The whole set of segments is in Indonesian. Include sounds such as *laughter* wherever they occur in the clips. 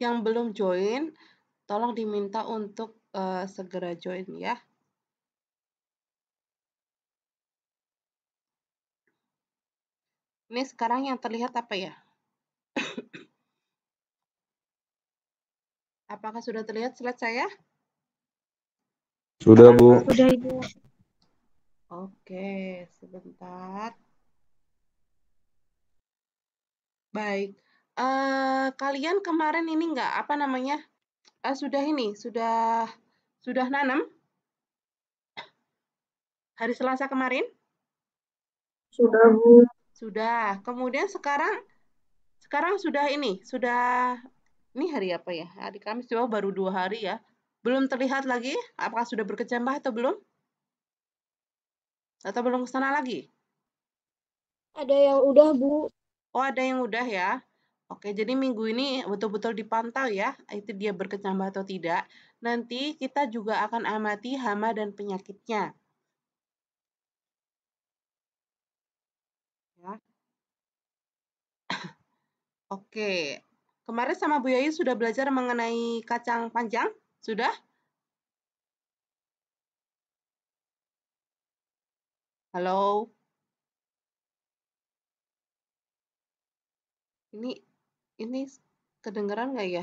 Yang belum join, tolong diminta untuk uh, segera join ya. Ini sekarang yang terlihat apa ya? *coughs* Apakah sudah terlihat slide saya? Sudah, Bu. Sudah, Ibu. Oke, sebentar. Baik. Eh, kalian kemarin ini nggak apa namanya eh, sudah ini sudah sudah nanam hari Selasa kemarin? Sudah bu. Sudah. Kemudian sekarang sekarang sudah ini sudah ini hari apa ya? Hari Kamis coba baru dua hari ya. Belum terlihat lagi apakah sudah berkecambah atau belum? Atau belum ke sana lagi? Ada yang udah, Bu. Oh, ada yang udah ya. Oke, jadi minggu ini betul-betul dipantau ya, itu dia berkecambah atau tidak. Nanti kita juga akan amati hama dan penyakitnya. Ya. *laughs* Oke, kemarin sama Bu Yayu sudah belajar mengenai kacang panjang? Sudah? Halo? Ini ini kedengeran nggak ya?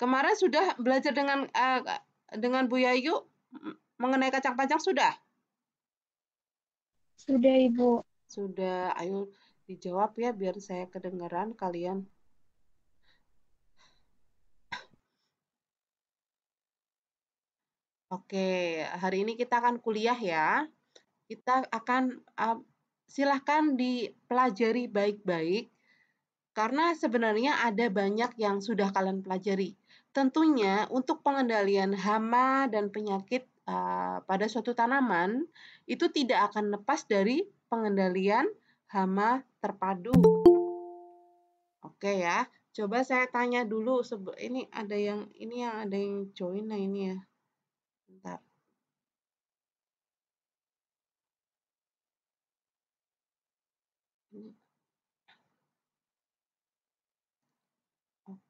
Kemarin sudah belajar dengan uh, dengan Bu Yayu mengenai kacang panjang sudah? Sudah, Ibu. Sudah. Ayo dijawab ya biar saya kedengeran kalian. Oke, hari ini kita akan kuliah ya. Kita akan uh, silahkan dipelajari baik-baik karena sebenarnya ada banyak yang sudah kalian pelajari. Tentunya untuk pengendalian hama dan penyakit uh, pada suatu tanaman itu tidak akan lepas dari pengendalian hama terpadu. Oke ya, coba saya tanya dulu. Ini ada yang ini yang ada yang join nah ini ya.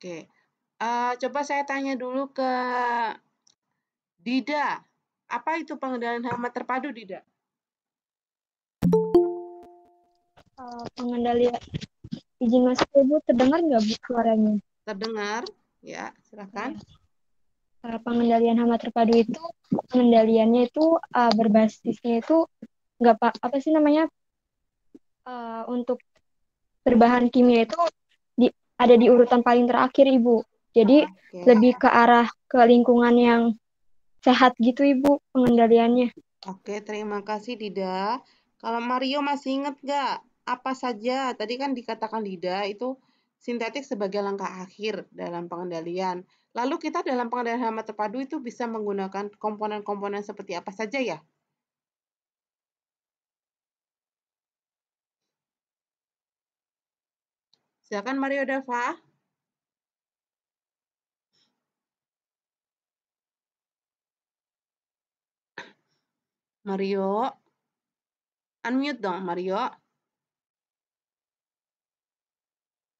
Oke, uh, coba saya tanya dulu ke Dida. Apa itu pengendalian hama terpadu, Dida? Uh, pengendalian. Izin masuk Ibu, terdengar nggak Bu suaranya? Terdengar, ya, silakan. Uh, pengendalian hama terpadu itu pengendaliannya itu uh, berbasisnya itu nggak pak apa sih namanya uh, untuk berbahan kimia itu ada di urutan paling terakhir ibu jadi okay. lebih ke arah ke lingkungan yang sehat gitu ibu pengendaliannya oke terima kasih Dida kalau Mario masih ingat gak apa saja tadi kan dikatakan Dida itu sintetik sebagai langkah akhir dalam pengendalian lalu kita dalam pengendalian hama terpadu itu bisa menggunakan komponen-komponen seperti apa saja ya Silakan Mario Dava. Mario. Unmute dong, Mario.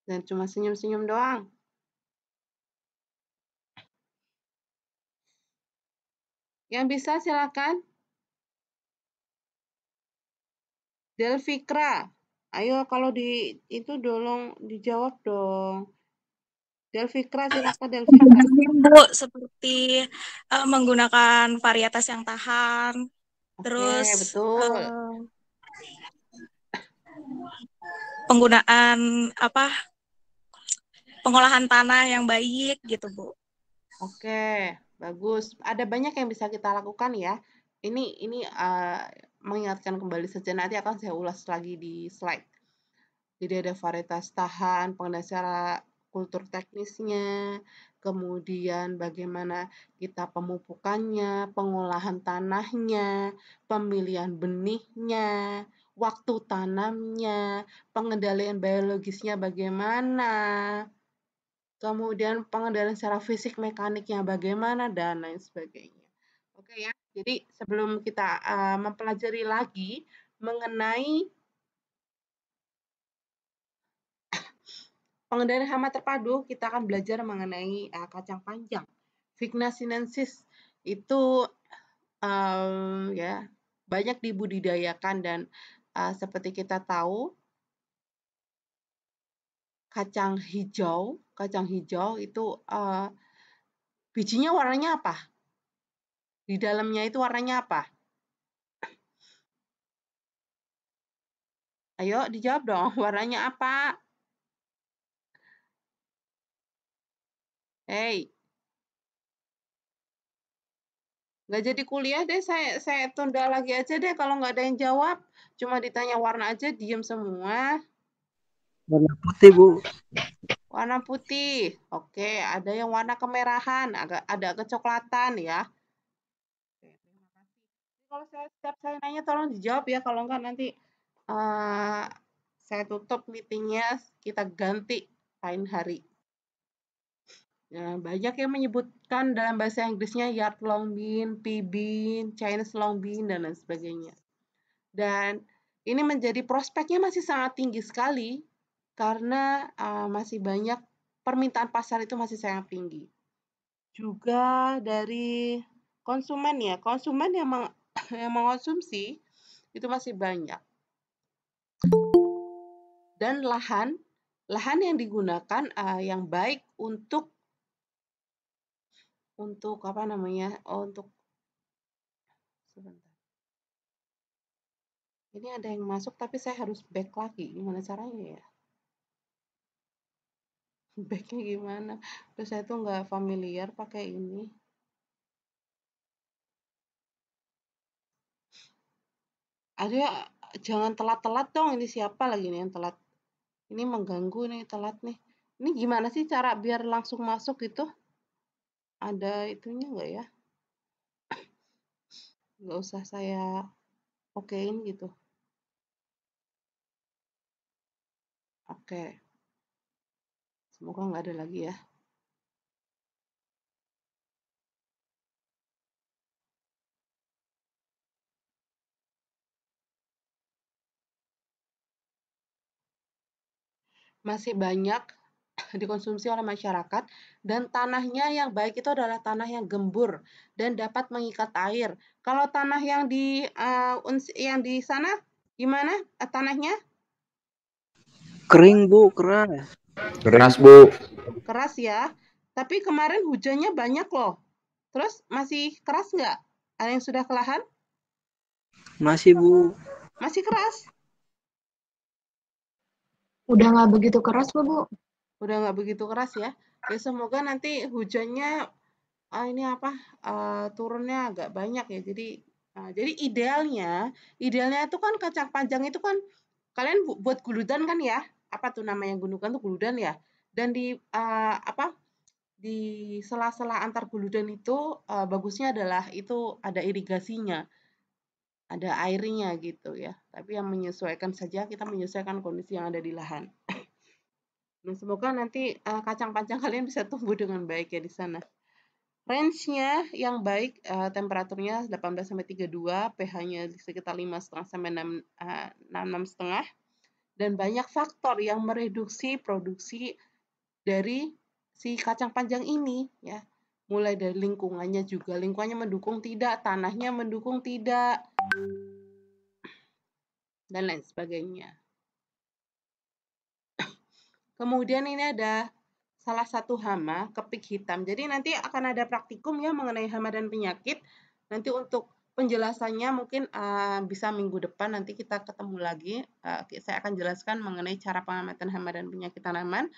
Dan cuma senyum-senyum doang. Yang bisa silakan. Delvikra, Ayo kalau di itu dolong dijawab dong. Kras, silakan Delphi. Ya, Bu, seperti uh, menggunakan varietas yang tahan. Okay, terus betul. Uh, penggunaan apa? Pengolahan tanah yang baik gitu, Bu. Oke, okay, bagus. Ada banyak yang bisa kita lakukan ya. Ini ini uh, mengingatkan kembali saja nanti akan saya ulas lagi di slide. Jadi ada varietas tahan, pengendalian kultur teknisnya, kemudian bagaimana kita pemupukannya, pengolahan tanahnya, pemilihan benihnya, waktu tanamnya, pengendalian biologisnya bagaimana, kemudian pengendalian secara fisik mekaniknya bagaimana, dan lain sebagainya. Oke ya. Jadi sebelum kita uh, mempelajari lagi mengenai *coughs* pengendalian hama terpadu, kita akan belajar mengenai uh, kacang panjang. Vigna sinensis itu um, ya banyak dibudidayakan dan uh, seperti kita tahu kacang hijau, kacang hijau itu uh, bijinya warnanya apa? Di dalamnya itu warnanya apa? Ayo dijawab dong, *laughs* warnanya apa? Hei. Nggak jadi kuliah deh, saya, saya tunda lagi aja deh kalau nggak ada yang jawab. Cuma ditanya warna aja, diem semua. Warna putih, Bu. Warna putih. Oke, ada yang warna kemerahan, agak ada kecoklatan ya kalau saya setiap saya nanya tolong dijawab ya kalau enggak nanti uh, saya tutup meetingnya kita ganti lain hari. Ya banyak yang menyebutkan dalam bahasa Inggrisnya yard long bean, pea bean, Chinese long bean dan lain sebagainya. Dan ini menjadi prospeknya masih sangat tinggi sekali karena uh, masih banyak permintaan pasar itu masih sangat tinggi. Juga dari konsumen ya, konsumen yang *coughs* yang mengonsumsi itu masih banyak. Dan lahan, lahan yang digunakan uh, yang baik untuk untuk apa namanya? Oh, untuk sebentar. Ini ada yang masuk tapi saya harus back lagi. Gimana caranya ya? *laughs* Backnya gimana? Terus saya tuh nggak familiar pakai ini. Ada jangan telat-telat dong ini siapa lagi nih yang telat ini mengganggu nih telat nih ini gimana sih cara biar langsung masuk gitu ada itunya nggak ya *coughs* nggak usah saya okein gitu oke semoga nggak ada lagi ya masih banyak *clears throat* dikonsumsi oleh masyarakat dan tanahnya yang baik itu adalah tanah yang gembur dan dapat mengikat air. Kalau tanah yang di uh, yang di sana gimana uh, tanahnya? Kering, Bu, keras. Keras, Bu. Keras ya. Tapi kemarin hujannya banyak loh. Terus masih keras nggak? Ada yang sudah kelahan? Masih, Bu. Masih keras? Udah nggak begitu keras bu, Bu. Udah nggak begitu keras ya. Ya semoga nanti hujannya ah, ini apa uh, turunnya agak banyak ya. Jadi uh, jadi idealnya, idealnya itu kan kacang panjang itu kan kalian bu buat guludan kan ya? Apa tuh nama yang gundukan tuh guludan ya? Dan di uh, apa di sela-sela antar guludan itu uh, bagusnya adalah itu ada irigasinya ada airnya gitu ya. Tapi yang menyesuaikan saja kita menyesuaikan kondisi yang ada di lahan. *laughs* nah, semoga nanti uh, kacang panjang *laughs* kalian bisa tumbuh dengan baik ya di sana. Range-nya yang baik uh, temperaturnya 18 sampai 32, pH-nya sekitar 5,5 sampai 6 uh, 6,5 dan banyak faktor yang mereduksi produksi dari si kacang panjang ini ya mulai dari lingkungannya juga lingkungannya mendukung tidak tanahnya mendukung tidak dan lain sebagainya kemudian ini ada salah satu hama kepik hitam jadi nanti akan ada praktikum ya mengenai hama dan penyakit nanti untuk penjelasannya mungkin uh, bisa minggu depan nanti kita ketemu lagi uh, saya akan jelaskan mengenai cara pengamatan hama dan penyakit tanaman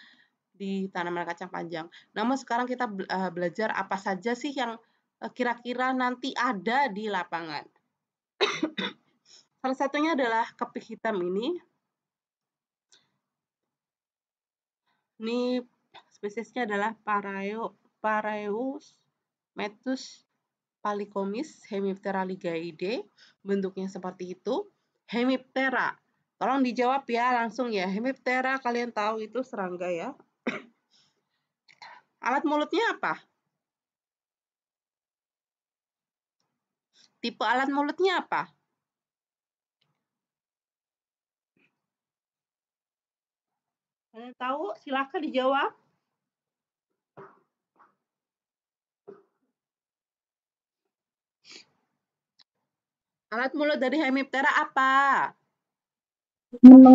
di tanaman kacang panjang. Namun sekarang kita eh, belajar apa saja sih yang eh, kira-kira nanti ada di lapangan. *coughs* Salah satunya adalah kepik hitam ini. Ini spesiesnya adalah Pareo, Pareus metus palicomis Hemiptera ligaide. Bentuknya seperti itu. Hemiptera Tolong dijawab ya langsung ya. Hemiptera kalian tahu itu serangga ya. Alat mulutnya apa? Tipe alat mulutnya apa? Ada tahu? Silahkan dijawab. Alat mulut dari hemiptera apa?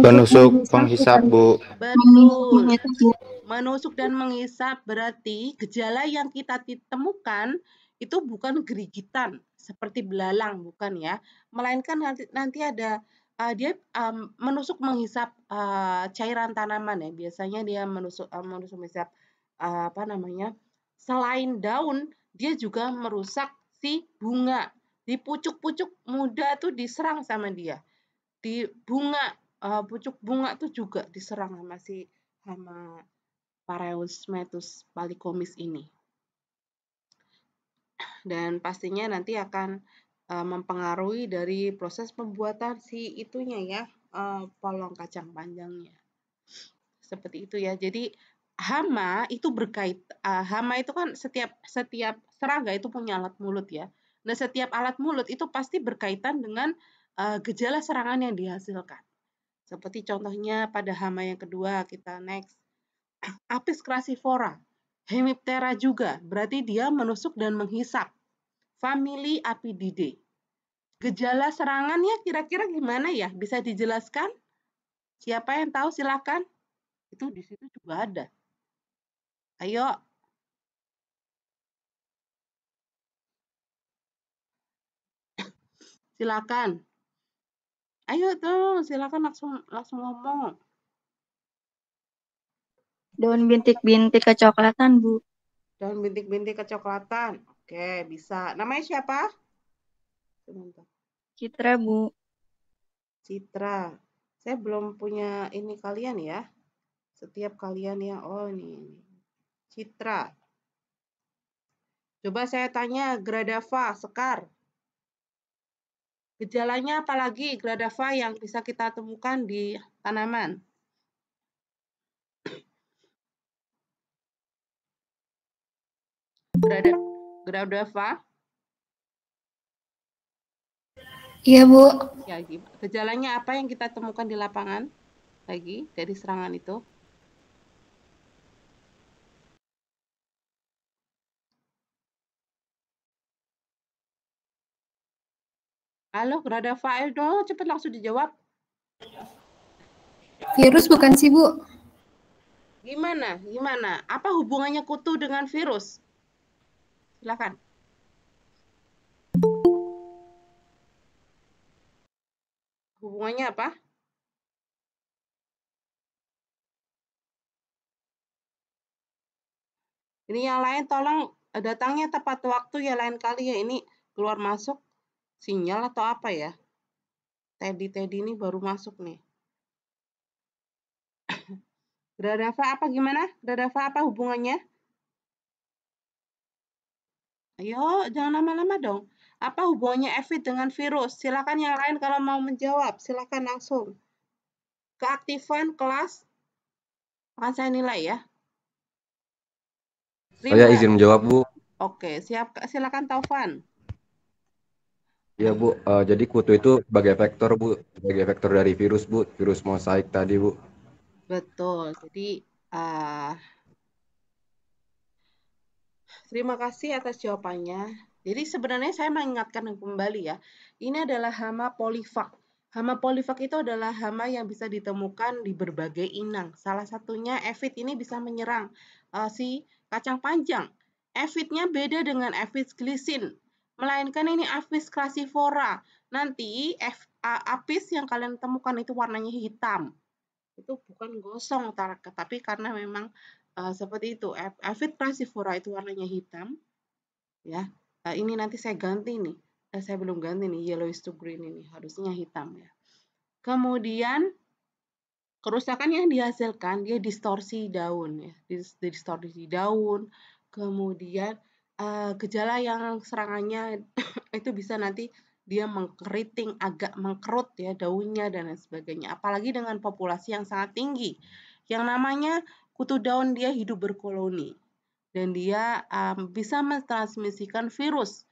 Penusuk penghisap, Bu. Betul. Menusuk dan mengisap berarti gejala yang kita temukan itu bukan gerigitan seperti belalang, bukan ya, melainkan nanti, nanti ada uh, dia um, menusuk menghisap uh, eh, cairan tanaman ya. Biasanya dia menusuk uh, menusuk menghisap uh, apa namanya? Selain daun, dia juga merusak si bunga. Di pucuk-pucuk muda tuh diserang sama dia. Di bunga uh, pucuk bunga tuh juga diserang sama si hama pareus metus balikomis ini. Dan pastinya nanti akan uh, mempengaruhi dari proses pembuatan si itunya ya, uh, polong kacang panjangnya. Seperti itu ya. Jadi hama itu berkait uh, hama itu kan setiap setiap serangga itu punya alat mulut ya. Nah, setiap alat mulut itu pasti berkaitan dengan uh, gejala serangan yang dihasilkan. Seperti contohnya pada hama yang kedua kita next apis crassifora. Hemiptera juga, berarti dia menusuk dan menghisap. Family Apididae. Gejala serangannya kira-kira gimana ya? Bisa dijelaskan? Siapa yang tahu silakan. Itu di situ juga ada. Ayo. silakan. Ayo tuh, silakan langsung langsung ngomong. Daun bintik-bintik kecoklatan, Bu. Daun bintik-bintik kecoklatan. Oke, bisa. Namanya siapa? Citra, Bu. Citra. Saya belum punya ini kalian ya. Setiap kalian ya oh ini. Citra. Coba saya tanya Gradava, Sekar. Gejalanya apalagi Gradava yang bisa kita temukan di tanaman? Grada, Gradova? Iya, Bu. Ya, gejalanya apa yang kita temukan di lapangan lagi dari serangan itu? Halo, Gradova, dong, cepat langsung dijawab. Virus bukan sih, Bu? Gimana? Gimana? Apa hubungannya kutu dengan virus? Silakan. Hubungannya apa? Ini yang lain tolong eh, datangnya tepat waktu ya lain kali ya ini keluar masuk sinyal atau apa ya? Teddy Teddy ini baru masuk nih. *coughs* Dadafa apa gimana? Dadafa apa hubungannya? Yo, jangan lama-lama dong. Apa hubungannya EVID dengan virus? Silakan yang lain kalau mau menjawab, silakan langsung. Keaktifan kelas akan saya nilai ya. oh Saya ya? izin menjawab, Bu. Oke, siap silakan Taufan. Iya Bu, uh, jadi kutu itu sebagai vektor Bu, sebagai vektor dari virus Bu, virus mosaik tadi Bu. Betul, jadi uh, Terima kasih atas jawabannya. Jadi sebenarnya saya mengingatkan kembali ya, ini adalah hama polifak. Hama polifak itu adalah hama yang bisa ditemukan di berbagai inang. Salah satunya efit ini bisa menyerang uh, si kacang panjang. Efitnya beda dengan efit glisin, melainkan ini apis crassifora. Nanti F, A, apis yang kalian temukan itu warnanya hitam. Itu bukan gosong, tapi karena memang Uh, seperti itu, Avid crassifora itu warnanya hitam. Ya, uh, ini nanti saya ganti nih. Uh, saya belum ganti nih, yellowish to green ini harusnya hitam ya. Kemudian kerusakan yang dihasilkan dia distorsi daun ya, distorsi daun. Kemudian uh, gejala yang serangannya *coughs* itu bisa nanti dia mengkeriting, agak mengkerut ya daunnya dan lain sebagainya. Apalagi dengan populasi yang sangat tinggi. Yang namanya kutu daun dia hidup berkoloni dan dia um, bisa mentransmisikan virus.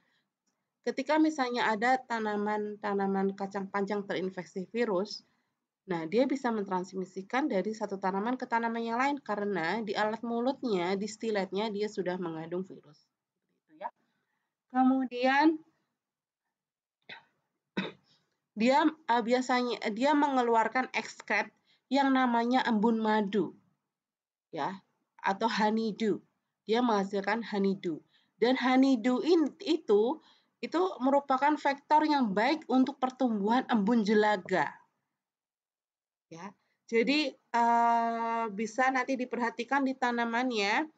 Ketika misalnya ada tanaman-tanaman kacang panjang terinfeksi virus, nah dia bisa mentransmisikan dari satu tanaman ke tanaman yang lain karena di alat mulutnya, di stiletnya dia sudah mengandung virus. Gitu ya. Kemudian dia uh, biasanya dia mengeluarkan ekskret yang namanya embun madu ya atau honeydew. Dia menghasilkan honeydew. Dan honeydew itu itu merupakan vektor yang baik untuk pertumbuhan embun jelaga. Ya. Jadi uh, bisa nanti diperhatikan di tanamannya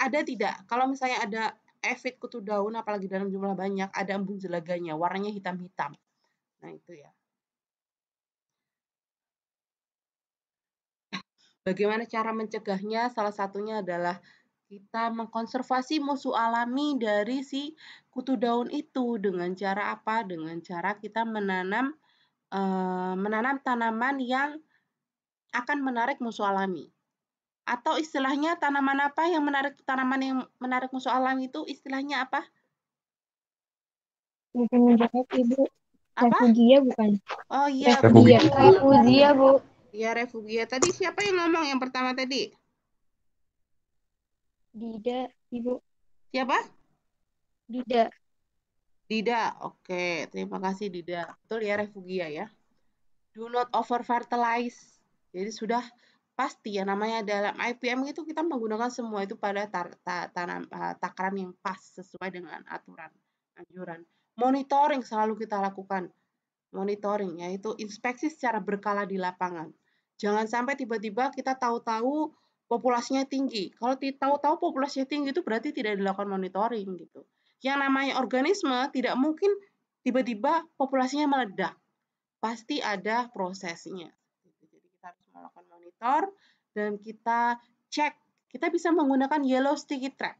ada tidak? Kalau misalnya ada efek kutu daun apalagi dalam jumlah banyak, ada embun jelaganya, warnanya hitam-hitam. Nah, itu ya. Bagaimana cara mencegahnya? Salah satunya adalah kita mengkonservasi musuh alami dari si kutu daun itu dengan cara apa? Dengan cara kita menanam e, menanam tanaman yang akan menarik musuh alami. Atau istilahnya tanaman apa yang menarik tanaman yang menarik musuh alami itu istilahnya apa? Bukan menjahat ibu. Apa? Refugia bukan. Oh iya. Refugia. Refugia bu. Ya, Refugia. Ya, tadi siapa yang ngomong yang pertama tadi? Dida, Ibu. Siapa? Dida. Dida, oke. Terima kasih Dida. Betul ya, Refugia ya, ya. Do not over fertilize. Jadi sudah pasti ya namanya dalam IPM itu kita menggunakan semua itu pada tar, ta, tanam, uh, takaran yang pas sesuai dengan aturan anjuran. Monitoring selalu kita lakukan. Monitoring yaitu inspeksi secara berkala di lapangan. Jangan sampai tiba-tiba kita tahu-tahu populasinya tinggi. Kalau tahu-tahu populasinya tinggi itu berarti tidak dilakukan monitoring gitu. Yang namanya organisme tidak mungkin tiba-tiba populasinya meledak. Pasti ada prosesnya. Jadi kita harus melakukan monitor dan kita cek. Kita bisa menggunakan yellow sticky trap.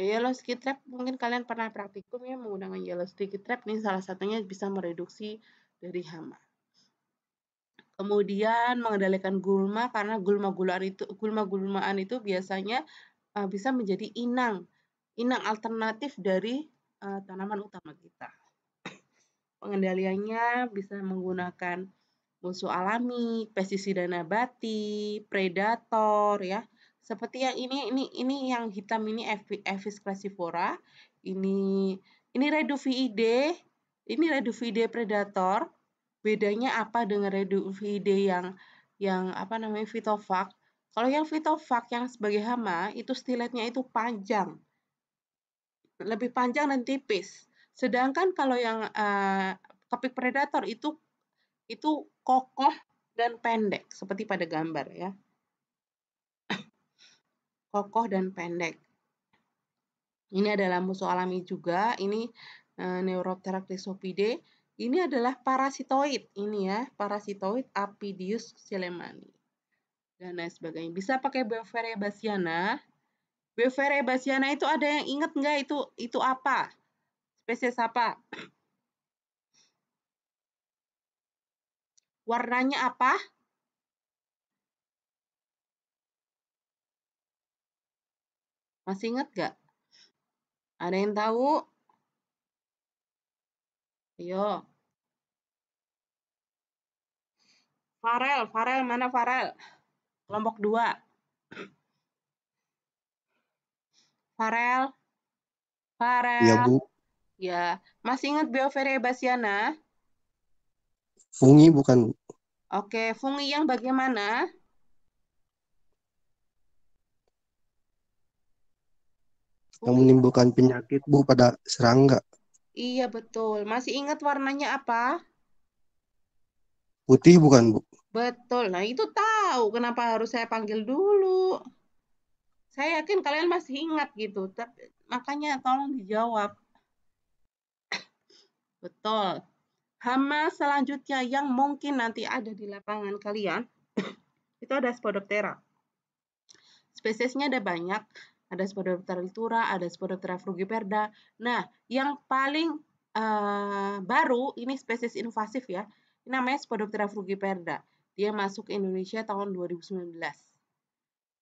Ya, yellow sticky trap mungkin kalian pernah praktikum ya menggunakan yellow sticky trap. Ini salah satunya bisa mereduksi dari hama. Kemudian mengendalikan gulma karena gulma-gulaan itu gulma-gulmaan itu biasanya uh, bisa menjadi inang, inang alternatif dari uh, tanaman utama kita. *coughs* Pengendaliannya bisa menggunakan musuh alami, pestisida nabati, predator ya. Seperti yang ini ini ini yang hitam ini Evis crassifora, ini ini Reduvide ini Reduvide predator, bedanya apa dengan radioivide yang yang apa namanya fitofag? Kalau yang fitofag yang sebagai hama itu stiletnya itu panjang, lebih panjang dan tipis. Sedangkan kalau yang uh, kepik predator itu itu kokoh dan pendek seperti pada gambar ya. *coughs* kokoh dan pendek. Ini adalah musuh alami juga, ini uh, ini adalah parasitoid ini ya, parasitoid Apidius silemani dan lain sebagainya. Bisa pakai Bavaria basiana. Bavaria basiana itu ada yang inget nggak itu itu apa? Spesies apa? Warnanya apa? Masih inget gak? Ada yang tahu? Yo. Iya. Farel, Farel mana Farel? Kelompok 2. Farel. Farel. Iya, Bu. Ya, masih ingat Bioferia basiana? Fungi bukan. Oke, fungi yang bagaimana? Yang menimbulkan penyakit, Bu, pada serangga. Iya betul. Masih ingat warnanya apa? Putih bukan, Bu? Betul. Nah, itu tahu kenapa harus saya panggil dulu. Saya yakin kalian masih ingat gitu. makanya tolong dijawab. *coughs* Betul. Hama selanjutnya yang mungkin nanti ada di lapangan kalian *coughs* itu ada Spodoptera. Spesiesnya ada banyak, ada Spodoptera litura, ada Spodoptera frugiperda. Nah, yang paling uh, baru ini spesies invasif ya. Ini namanya Spodoptera frugiperda. Dia masuk ke Indonesia tahun 2019.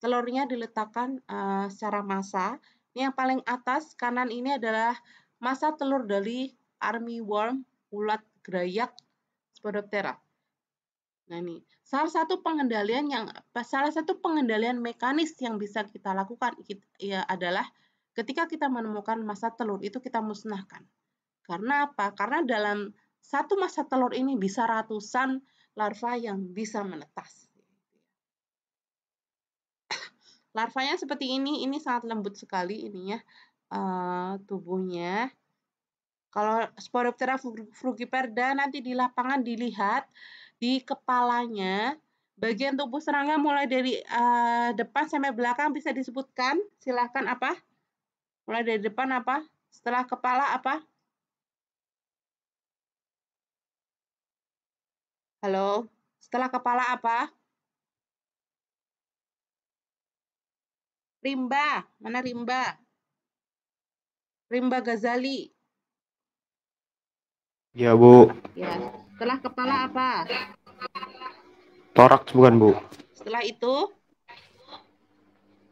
Telurnya diletakkan uh, secara massa. Ini yang paling atas kanan ini adalah massa telur dari army worm, ulat gerayak Spodoptera. Nah ini salah satu pengendalian yang salah satu pengendalian mekanis yang bisa kita lakukan ya adalah ketika kita menemukan masa telur itu kita musnahkan. Karena apa? Karena dalam satu masa telur ini bisa ratusan larva yang bisa menetas. *coughs* Larvanya seperti ini, ini sangat lembut sekali ya uh, tubuhnya. Kalau Sporoptera frugiperda nanti di lapangan dilihat di kepalanya. Bagian tubuh serangga mulai dari uh, depan sampai belakang bisa disebutkan. Silahkan apa? Mulai dari depan apa? Setelah kepala apa? Halo? Setelah kepala apa? Rimba. Mana Rimba? Rimba Ghazali. Ya, Bu. Ya. Setelah kepala apa? Torak bukan, Bu. Setelah itu?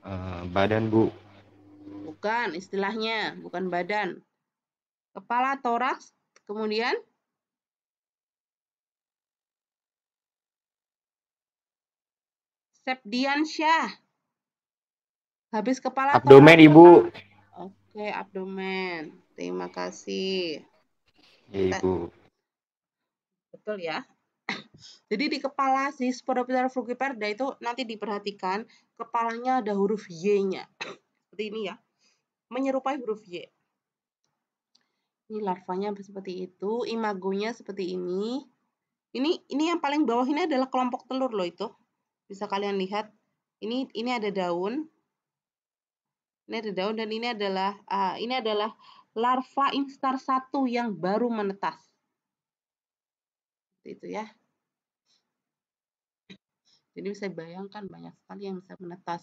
Uh, badan, Bu. Bukan, istilahnya bukan badan. Kepala torak kemudian Syah. Habis kepala abdomen, torak, Ibu. Oke, abdomen. Terima kasih. Ya, Ibu betul ya. Jadi di kepala si Sporoptera frugiperda itu nanti diperhatikan kepalanya ada huruf Y-nya. Seperti ini ya. Menyerupai huruf Y. Ini larvanya seperti itu, imagonya seperti ini. Ini ini yang paling bawah ini adalah kelompok telur loh itu. Bisa kalian lihat. Ini ini ada daun. Ini ada daun dan ini adalah uh, ini adalah larva instar satu yang baru menetas itu ya jadi bisa bayangkan banyak sekali yang bisa menetas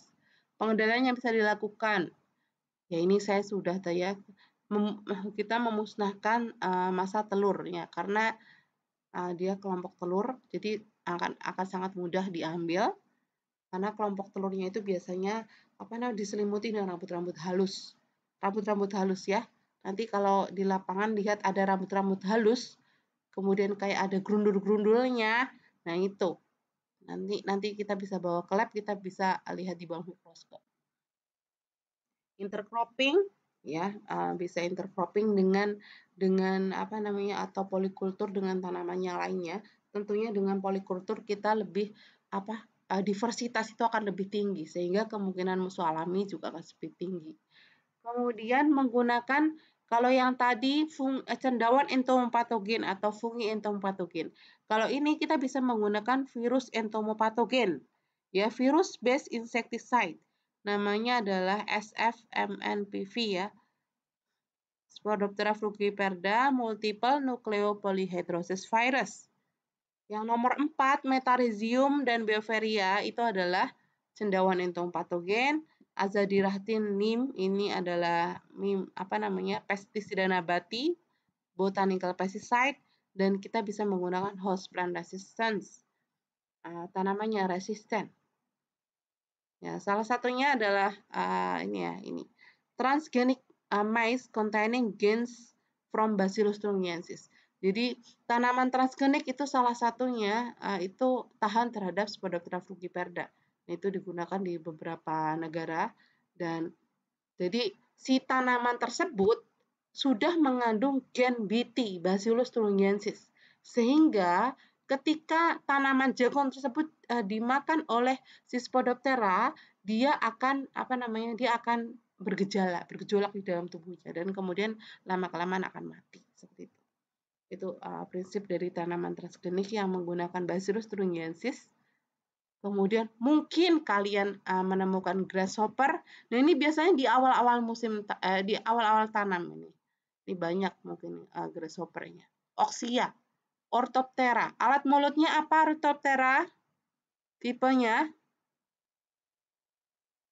pengendalian yang bisa dilakukan ya ini saya sudah ya mem, kita memusnahkan uh, masa telurnya karena uh, dia kelompok telur jadi akan akan sangat mudah diambil karena kelompok telurnya itu biasanya apa namanya diselimuti dengan rambut-rambut halus rambut-rambut halus ya nanti kalau di lapangan lihat ada rambut-rambut halus kemudian kayak ada grundul grundulnya, Nah, itu. Nanti nanti kita bisa bawa ke lab, kita bisa lihat di bawah mikroskop. Intercropping ya, uh, bisa intercropping dengan dengan apa namanya atau polikultur dengan tanaman yang lainnya. Tentunya dengan polikultur kita lebih apa uh, diversitas itu akan lebih tinggi sehingga kemungkinan musuh alami juga akan lebih tinggi. Kemudian menggunakan kalau yang tadi fung, eh, cendawan entomopatogen atau fungi entomopatogen. Kalau ini kita bisa menggunakan virus entomopatogen. Ya, virus based insecticide. Namanya adalah SFMNPV ya. Spodoptera frugiperda multiple nucleopolyhedrosis virus. Yang nomor 4, Metarhizium dan Beoveria itu adalah cendawan entomopatogen. Azadirachtin nim ini adalah mim apa namanya pestisida nabati, botanical pesticide, dan kita bisa menggunakan host plant resistance, uh, tanamannya resisten. Ya, salah satunya adalah uh, ini ya ini transgenic uh, ah, maize containing genes from Bacillus thuringiensis. Jadi tanaman transgenik itu salah satunya uh, itu tahan terhadap Spodoptera frugiperda. Itu digunakan di beberapa negara dan jadi si tanaman tersebut sudah mengandung gen Bt Bacillus thuringiensis sehingga ketika tanaman jagung tersebut uh, dimakan oleh Spodoptera, dia akan apa namanya? Dia akan bergejala, bergejolak di dalam tubuhnya dan kemudian lama kelamaan akan mati seperti itu. Itu uh, prinsip dari tanaman transgenik yang menggunakan Bacillus thuringiensis Kemudian mungkin kalian uh, menemukan grasshopper. Nah ini biasanya di awal-awal musim uh, di awal-awal tanam ini. Ini banyak mungkin uh, grasshoppernya. Oxia, Orthoptera. Alat mulutnya apa Orthoptera? Tipenya?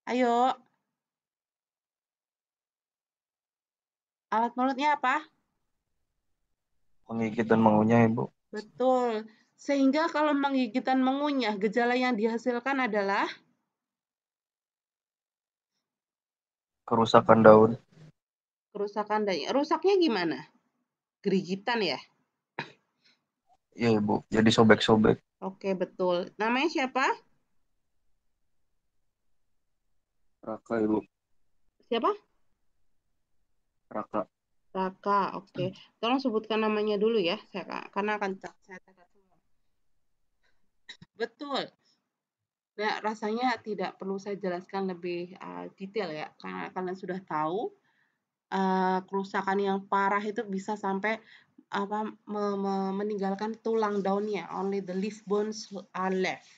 Ayo. Alat mulutnya apa? Menggigit dan mengunyah, Ibu. Betul. Sehingga kalau menggigitan mengunyah, gejala yang dihasilkan adalah kerusakan daun. Kerusakan daun. Rusaknya gimana? Gerigitan ya? Iya, Bu. Jadi sobek-sobek. Oke, betul. Namanya siapa? Raka, Ibu. Siapa? Raka. Raka, oke. Okay. Tolong sebutkan namanya dulu ya, saya, karena akan saya Betul. Nah, rasanya tidak perlu saya jelaskan lebih uh, detail ya, karena kalian sudah tahu uh, kerusakan yang parah itu bisa sampai apa me me meninggalkan tulang daunnya, only the leaf bones are left.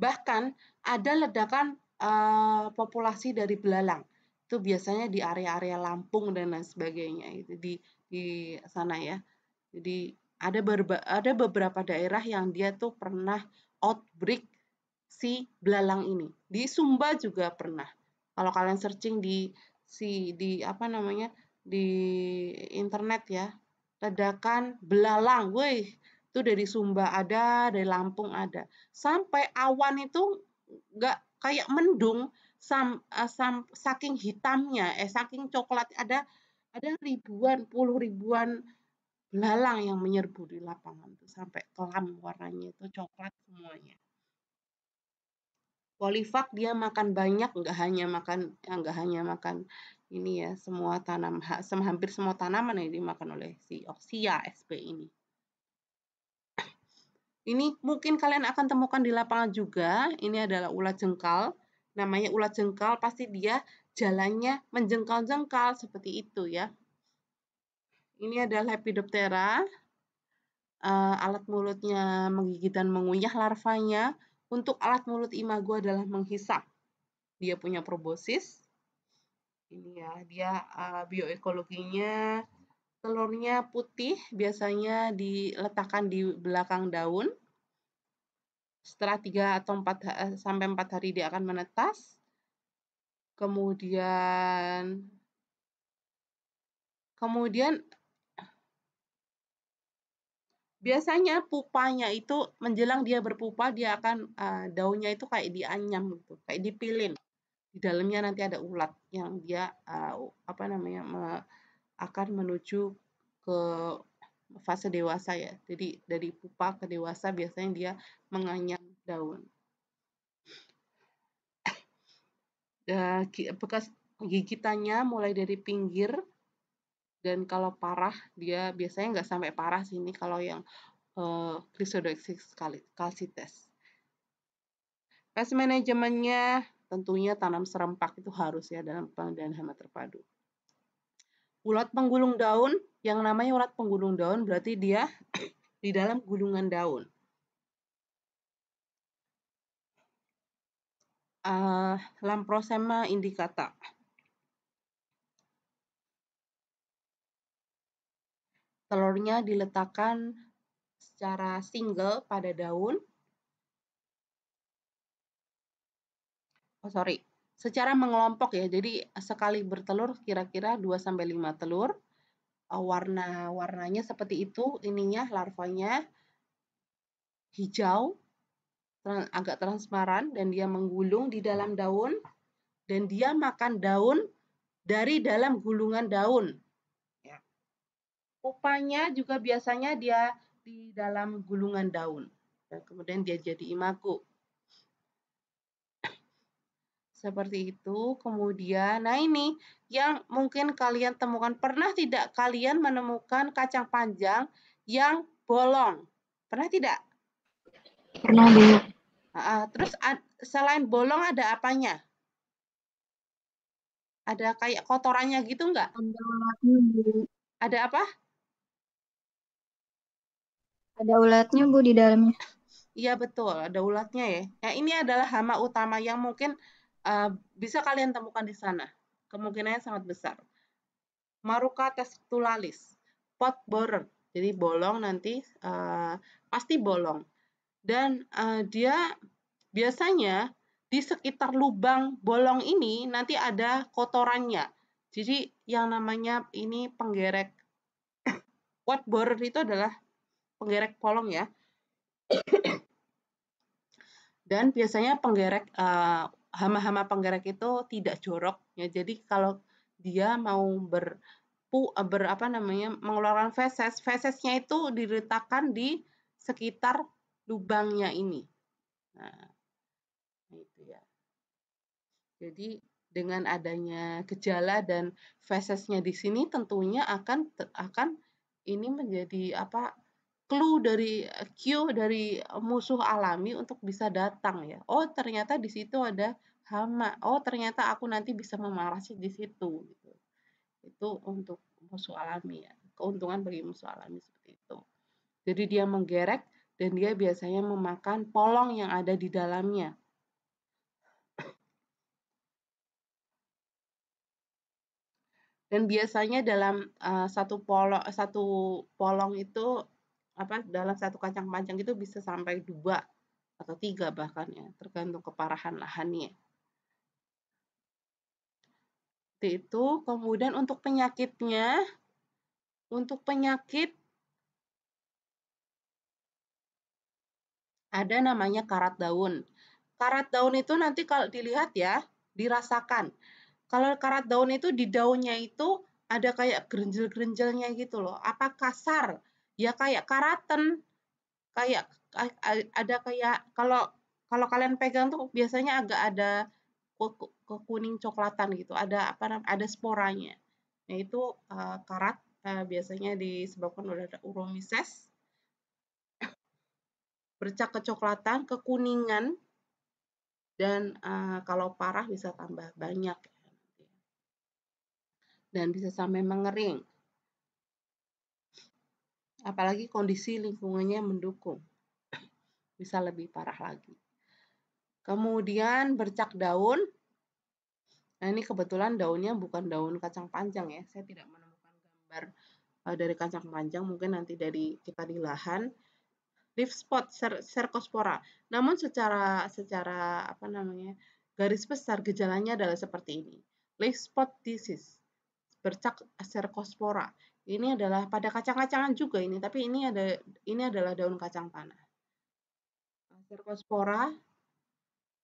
Bahkan ada ledakan uh, populasi dari belalang. Itu biasanya di area-area Lampung dan lain sebagainya itu di di sana ya. Jadi ada berba ada beberapa daerah yang dia tuh pernah outbreak si belalang ini. Di Sumba juga pernah. Kalau kalian searching di si di apa namanya di internet ya, ledakan belalang, woi itu dari Sumba ada, dari Lampung ada. Sampai awan itu nggak kayak mendung, sam, eh, sam, saking hitamnya, eh saking coklat ada ada ribuan, puluh ribuan belalang yang menyerbu di lapangan itu sampai kelam warnanya itu coklat semuanya. Polifak dia makan banyak nggak hanya makan ya nggak hanya makan ini ya semua tanam hampir semua tanaman yang dimakan oleh si Oxia sp ini. Ini mungkin kalian akan temukan di lapangan juga. Ini adalah ulat jengkal. Namanya ulat jengkal pasti dia jalannya menjengkal-jengkal seperti itu ya. Ini adalah Lepidoptera. Uh, alat mulutnya menggigit dan mengunyah larvanya. Untuk alat mulut imago adalah menghisap. Dia punya probosis. Ini ya, dia uh, bioekologinya telurnya putih, biasanya diletakkan di belakang daun. Setelah 3 atau 4 eh, sampai 4 hari dia akan menetas. Kemudian kemudian biasanya pupanya itu menjelang dia berpupa dia akan uh, daunnya itu kayak dianyam gitu kayak dipilin di dalamnya nanti ada ulat yang dia uh, apa namanya me, akan menuju ke fase dewasa ya jadi dari pupa ke dewasa biasanya dia menganyam daun *coughs* eh, bekas gigitannya mulai dari pinggir dan kalau parah dia biasanya nggak sampai parah sih ini kalau yang uh, kalsites. tes Pest manajemennya tentunya tanam serempak itu harus ya dalam pengendalian hama terpadu. Ulat penggulung daun, yang namanya ulat penggulung daun berarti dia *coughs* di dalam gulungan daun. Uh, Lamprosema indicata. Telurnya diletakkan secara single pada daun. Oh sorry, secara mengelompok ya. Jadi sekali bertelur kira-kira 2-5 telur. Eh, warna-warnanya seperti itu, ininya larvanya hijau, agak transparan dan dia menggulung di dalam daun dan dia makan daun dari dalam gulungan daun. Pupanya juga biasanya dia di dalam gulungan daun. Dan kemudian dia jadi imaku. *clears throat* Seperti itu. Kemudian, nah ini yang mungkin kalian temukan. Pernah tidak kalian menemukan kacang panjang yang bolong? Pernah tidak? Pernah, Bu. Uh, terus selain bolong ada apanya? Ada kayak kotorannya gitu nggak? Ada apa? Ada ulatnya Bu di dalamnya. Iya betul, ada ulatnya ya. Ya ini adalah hama utama yang mungkin uh, bisa kalian temukan di sana. Kemungkinannya sangat besar. Maruka testulalis, pot borer. Jadi bolong nanti uh, pasti bolong. Dan uh, dia biasanya di sekitar lubang bolong ini nanti ada kotorannya. Jadi yang namanya ini penggerek pot borer itu adalah penggerek polong ya. *coughs* Dan biasanya penggerek hama eh, hama-hama penggerek itu tidak jorok ya. Jadi kalau dia mau ber pu, eh, ber apa namanya mengeluarkan feses, fesesnya itu diletakkan di sekitar lubangnya ini. Nah, itu ya. Jadi dengan adanya gejala dan fesesnya di sini tentunya akan akan ini menjadi apa clue dari eh, cue dari eh, musuh alami untuk bisa datang ya. Oh, ternyata di situ ada hama. Oh, ternyata aku nanti bisa memarasi di situ gitu. Itu untuk musuh alami ya. Keuntungan bagi musuh alami seperti itu. Jadi dia menggerek dan dia biasanya memakan polong yang ada di dalamnya. dan biasanya dalam uh, satu polong satu polong itu apa dalam satu kacang panjang itu bisa sampai dua atau tiga bahkan ya tergantung keparahan lahannya itu kemudian untuk penyakitnya untuk penyakit ada namanya karat daun karat daun itu nanti kalau dilihat ya dirasakan kalau karat daun itu di daunnya itu ada kayak gerinjel-gerinjelnya gitu loh apa kasar ya kayak karaten kayak ada kayak kalau kalau kalian pegang tuh biasanya agak ada kekuning coklatan gitu ada apa namanya ada sporanya nah itu uh, karat uh, biasanya disebabkan oleh uromises bercak kecoklatan kekuningan dan uh, kalau parah bisa tambah banyak dan bisa sampai mengering apalagi kondisi lingkungannya mendukung. Bisa lebih parah lagi. Kemudian bercak daun. Nah, ini kebetulan daunnya bukan daun kacang panjang ya. Saya tidak menemukan gambar eh, dari kacang panjang, mungkin nanti dari kita di lahan. Leaf spot serkospora Namun secara secara apa namanya? garis besar gejalanya adalah seperti ini. Leaf spot disease, bercak serkospora ini adalah pada kacang-kacangan juga ini, tapi ini ada ini adalah daun kacang tanah. Cercospora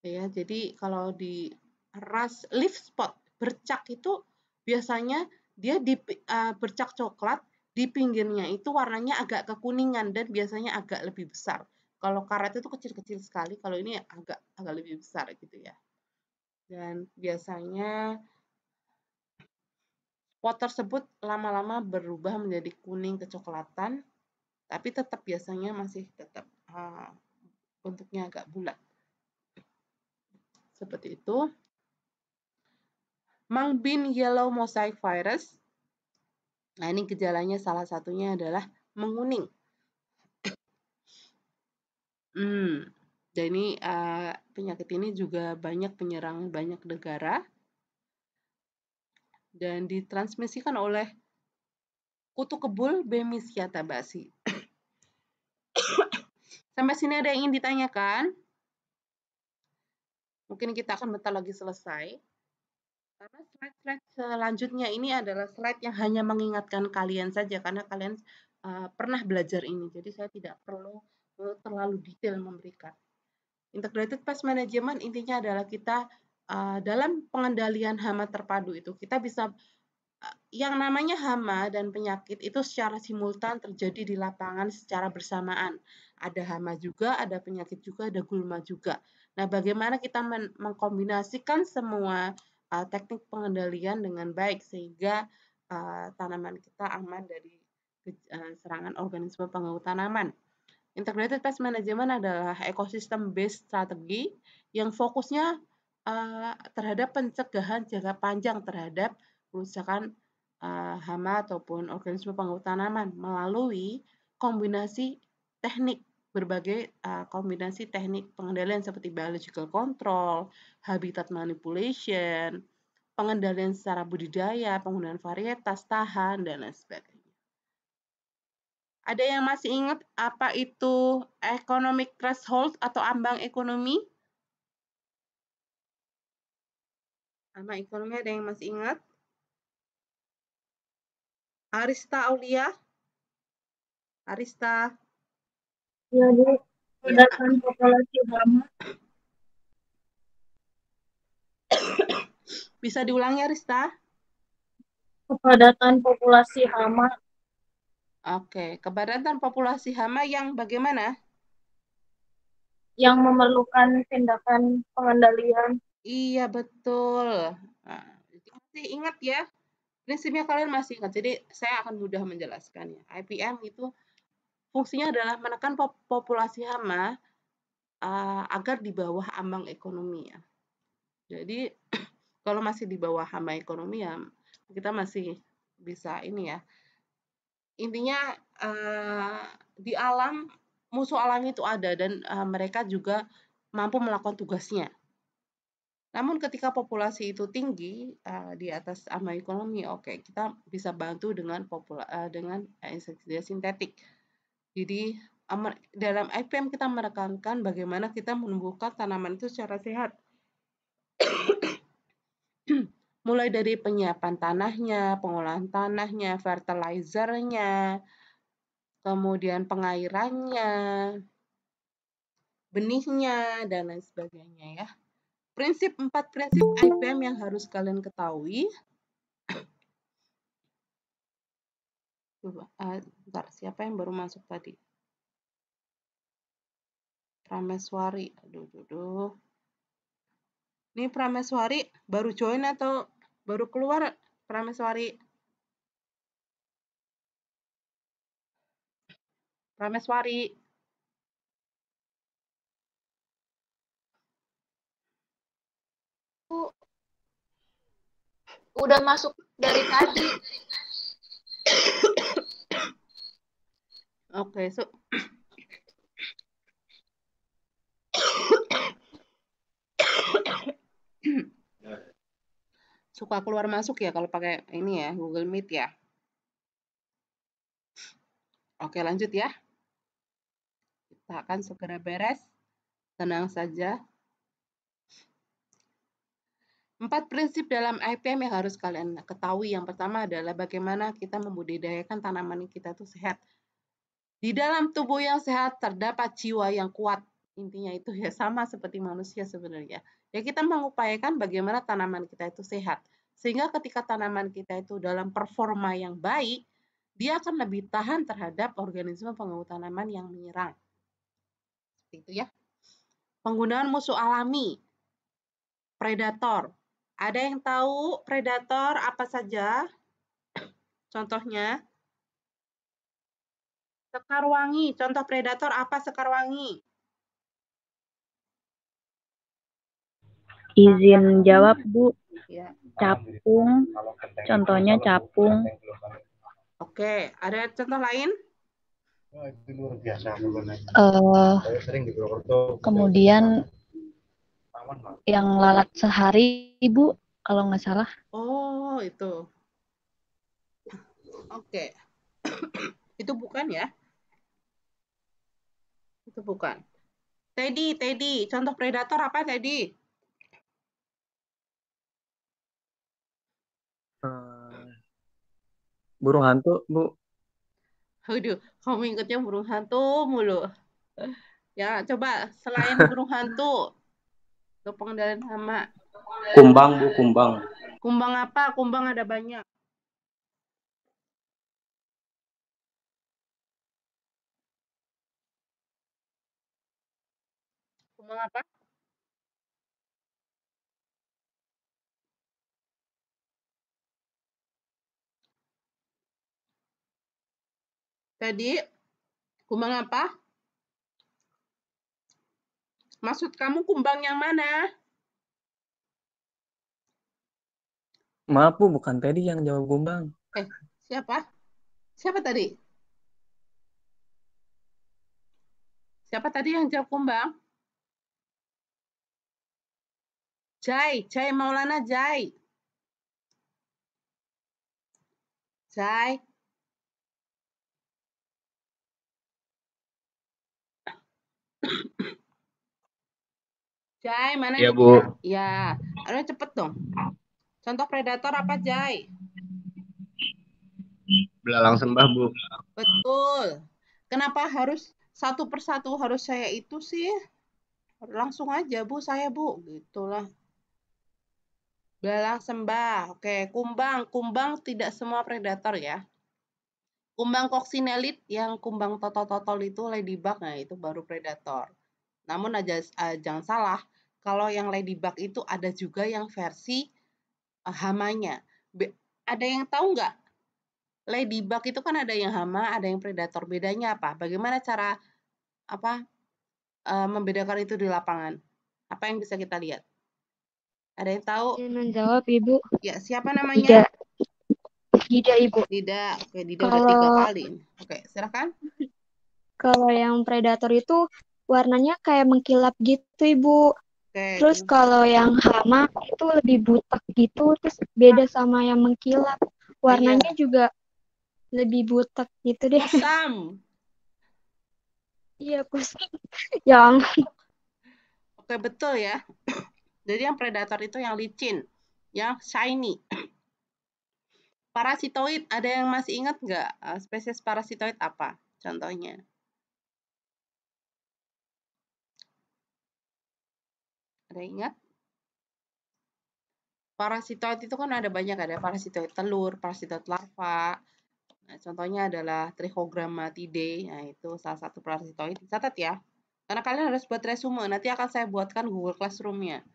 ya. Jadi kalau di ras leaf spot bercak itu biasanya dia di uh, bercak coklat di pinggirnya itu warnanya agak kekuningan dan biasanya agak lebih besar. Kalau karet itu kecil-kecil sekali, kalau ini agak agak lebih besar gitu ya. Dan biasanya Pot tersebut lama-lama berubah menjadi kuning kecoklatan, tapi tetap biasanya masih tetap uh, bentuknya agak bulat. Seperti itu. Mang Bean Yellow Mosaic Virus. Nah, ini gejalanya salah satunya adalah menguning. *coughs* hmm, Jadi uh, ah, penyakit ini juga banyak penyerang banyak negara dan ditransmisikan oleh kutu kebul Bemisia tabasi. *coughs* Sampai sini ada yang ingin ditanyakan? Mungkin kita akan bentar lagi selesai. Karena slide-slide selanjutnya ini adalah slide yang hanya mengingatkan kalian saja, karena kalian uh, pernah belajar ini. Jadi saya tidak perlu eh, terlalu detail memberikan. Integrated Pest Management intinya adalah kita Eh, dalam pengendalian hama terpadu itu kita bisa eh, yang namanya hama dan penyakit itu secara simultan terjadi di lapangan secara bersamaan. Ada hama juga, ada penyakit juga, ada gulma juga. Nah, bagaimana kita men mengkombinasikan semua uh, teknik pengendalian dengan baik sehingga uh, tanaman kita aman dari uh, serangan organisme pengganggu tanaman. Integrated Pest Management adalah ekosistem based strategi yang fokusnya uh, terhadap pencegahan jangka panjang terhadap kerusakan uh, hama ataupun organisme pengganggu tanaman melalui kombinasi teknik berbagai uh, kombinasi teknik pengendalian seperti biological control, habitat manipulation, pengendalian secara budidaya, penggunaan varietas tahan dan lain sebagainya. Ada yang masih ingat apa itu economic threshold atau ambang ekonomi? Nama ekonomi ada yang masih ingat? Arista Aulia? Arista? ya Bu. Ledakan ya. populasi Obama. Bisa diulangi, Arista? Kepadatan populasi hama. Oke, kepadatan populasi hama yang bagaimana? Yang memerlukan tindakan pengendalian. Iya betul. Nah, jadi masih ingat ya, prinsipnya kalian masih ingat. Jadi saya akan mudah menjelaskan ya. IPM itu fungsinya adalah menekan pop populasi hama uh, agar di bawah ambang ekonomi ya. Jadi *clears throat* kalau masih di bawah hama ekonomi ya kita masih bisa ini ya. Intinya uh, di alam musuh alam itu ada dan uh, mereka juga mampu melakukan tugasnya namun ketika populasi itu tinggi uh, di atas ama ekonomi, oke okay, kita bisa bantu dengan popula, uh, dengan insektisida sintetik. Jadi um, dalam IPM kita merekankan bagaimana kita menumbuhkan tanaman itu secara sehat. *coughs* Mulai dari penyiapan tanahnya, pengolahan tanahnya, fertilizernya, kemudian pengairannya, benihnya dan lain sebagainya ya. Prinsip empat prinsip IPM yang harus kalian ketahui. Coba, uh, bentar, siapa yang baru masuk tadi? Prameswari, aduh, aduh, aduh. Ini Prameswari baru join atau baru keluar Prameswari? Prameswari. udah masuk dari tadi. Oke, so suka keluar masuk ya kalau pakai ini ya Google Meet ya. Oke lanjut ya. Kita akan segera beres. Tenang saja, Empat prinsip dalam IPM yang harus kalian ketahui. Yang pertama adalah bagaimana kita membudidayakan tanaman kita itu sehat. Di dalam tubuh yang sehat terdapat jiwa yang kuat. Intinya itu ya sama seperti manusia sebenarnya. Ya kita mengupayakan bagaimana tanaman kita itu sehat. Sehingga ketika tanaman kita itu dalam performa yang baik, dia akan lebih tahan terhadap organisme pengganggu tanaman yang menyerang. Seperti itu ya. Penggunaan musuh alami, predator, ada yang tahu predator apa saja? Contohnya, sekar wangi. Contoh predator apa sekar wangi? Izin jawab, Bu. Ya. Capung, contohnya capung. Oke, ada contoh lain? Uh, kemudian yang lalat sehari ibu kalau nggak salah oh itu oke okay. *clears throat* itu bukan ya itu bukan Teddy Teddy contoh predator apa Teddy hmm, burung hantu bu Aduh, kamu ingetnya burung hantu mulu. Ya, coba selain *laughs* burung hantu, Gopeng dan hama. Kumbang, Bu, kumbang. Kumbang apa? Kumbang ada banyak. Kumbang apa? Tadi kumbang apa? Maksud kamu kumbang yang mana? Maaf Bu, bukan tadi yang jawab kumbang. Eh, siapa? Siapa tadi? Siapa tadi yang jawab kumbang? Jai, Jai Maulana Jai. Jai. Jai, mana? Iya, Bu. Ya, aduh cepet dong. Contoh predator apa, Jai? Belalang sembah, Bu. Betul. Kenapa harus satu persatu harus saya itu sih? Langsung aja, Bu, saya, Bu. Gitulah. Belalang sembah. Oke, kumbang. Kumbang tidak semua predator ya. Kumbang koksinelit yang kumbang totol-totol itu ladybug, nah itu baru predator. Namun aja uh, jangan salah, kalau yang ladybug itu ada juga yang versi uh, hamanya. Be ada yang tahu nggak? Ladybug itu kan ada yang hama, ada yang predator. Bedanya apa? Bagaimana cara apa uh, membedakan itu di lapangan? Apa yang bisa kita lihat? Ada yang tahu? Saya menjawab, Ibu. Ya, siapa namanya? Tidak. Tidak, Ibu. Tidak. Oke, Dida Kalau... udah tiga kali. Oke, silakan. *laughs* Kalau yang predator itu warnanya kayak mengkilap gitu ibu okay. terus kalau yang hama itu lebih butek gitu terus beda sama yang mengkilap warnanya yeah. juga lebih butek gitu deh kusam iya kusam yang oke okay, betul ya jadi yang predator itu yang licin yang shiny parasitoid ada yang masih ingat nggak eh, spesies parasitoid apa contohnya Ada ingat? Parasitoid itu kan ada banyak, ada kan ya, parasitoid telur, parasitoid larva. Nah, contohnya adalah Trichogramma Trichogrammatidae, nah itu salah satu parasitoid. Catat ya, karena kalian harus buat resume. Nanti akan saya buatkan Google Classroom-nya.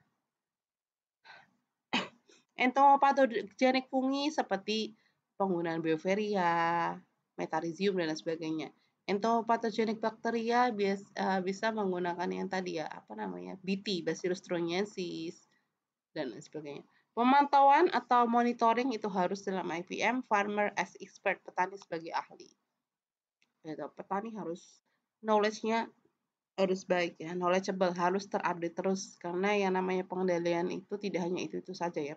*coughs* Entomopatogenik fungi seperti penggunaan bioferia, metarizium, dan sebagainya patogenik bakteria bias, uh, bisa menggunakan yang tadi ya, apa namanya, BT, Bacillus thuringiensis, dan lain sebagainya. Pemantauan atau monitoring itu harus dalam IPM, farmer as expert, petani sebagai ahli. Gitu, petani harus knowledge-nya harus baik ya, knowledgeable, harus terupdate terus karena yang namanya pengendalian itu tidak hanya itu-itu saja ya,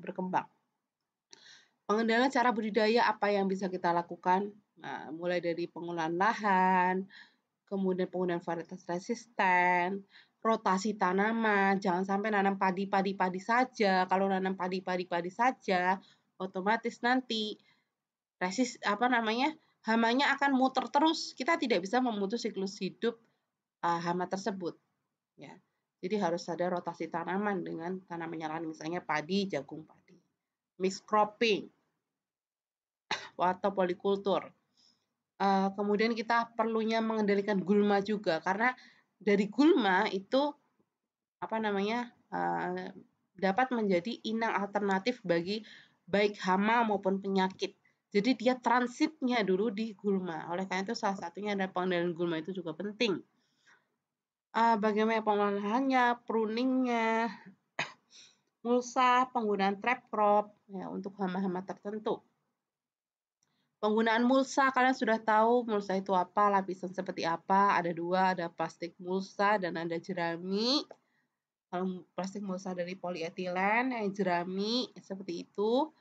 berkembang. Pengendalian cara budidaya apa yang bisa kita lakukan? Nah, mulai dari pengolahan lahan, kemudian penggunaan varietas resisten, rotasi tanaman, jangan sampai nanam padi-padi-padi saja. Kalau nanam padi-padi-padi saja, otomatis nanti resis apa namanya? hamanya akan muter terus. Kita tidak bisa memutus siklus hidup uh, hama tersebut, ya. Jadi harus ada rotasi tanaman dengan tanaman yang lain misalnya padi, jagung, padi. mixed cropping *coughs* atau polikultur. Eh, kemudian kita perlunya mengendalikan gulma juga karena dari gulma itu apa namanya uh, dapat menjadi inang alternatif bagi baik hama maupun penyakit. Jadi dia transitnya dulu di gulma. Oleh karena itu salah satunya ada pengendalian gulma itu juga penting. Uh, bagaimana pengolahannya, pruningnya, *coughs* mulsa, penggunaan trap crop ya, untuk hama-hama tertentu. Penggunaan mulsa, kalian sudah tahu mulsa itu apa, lapisan seperti apa. Ada dua, ada plastik mulsa dan ada jerami. Kalau plastik mulsa dari polietilen, yang eh, jerami seperti itu.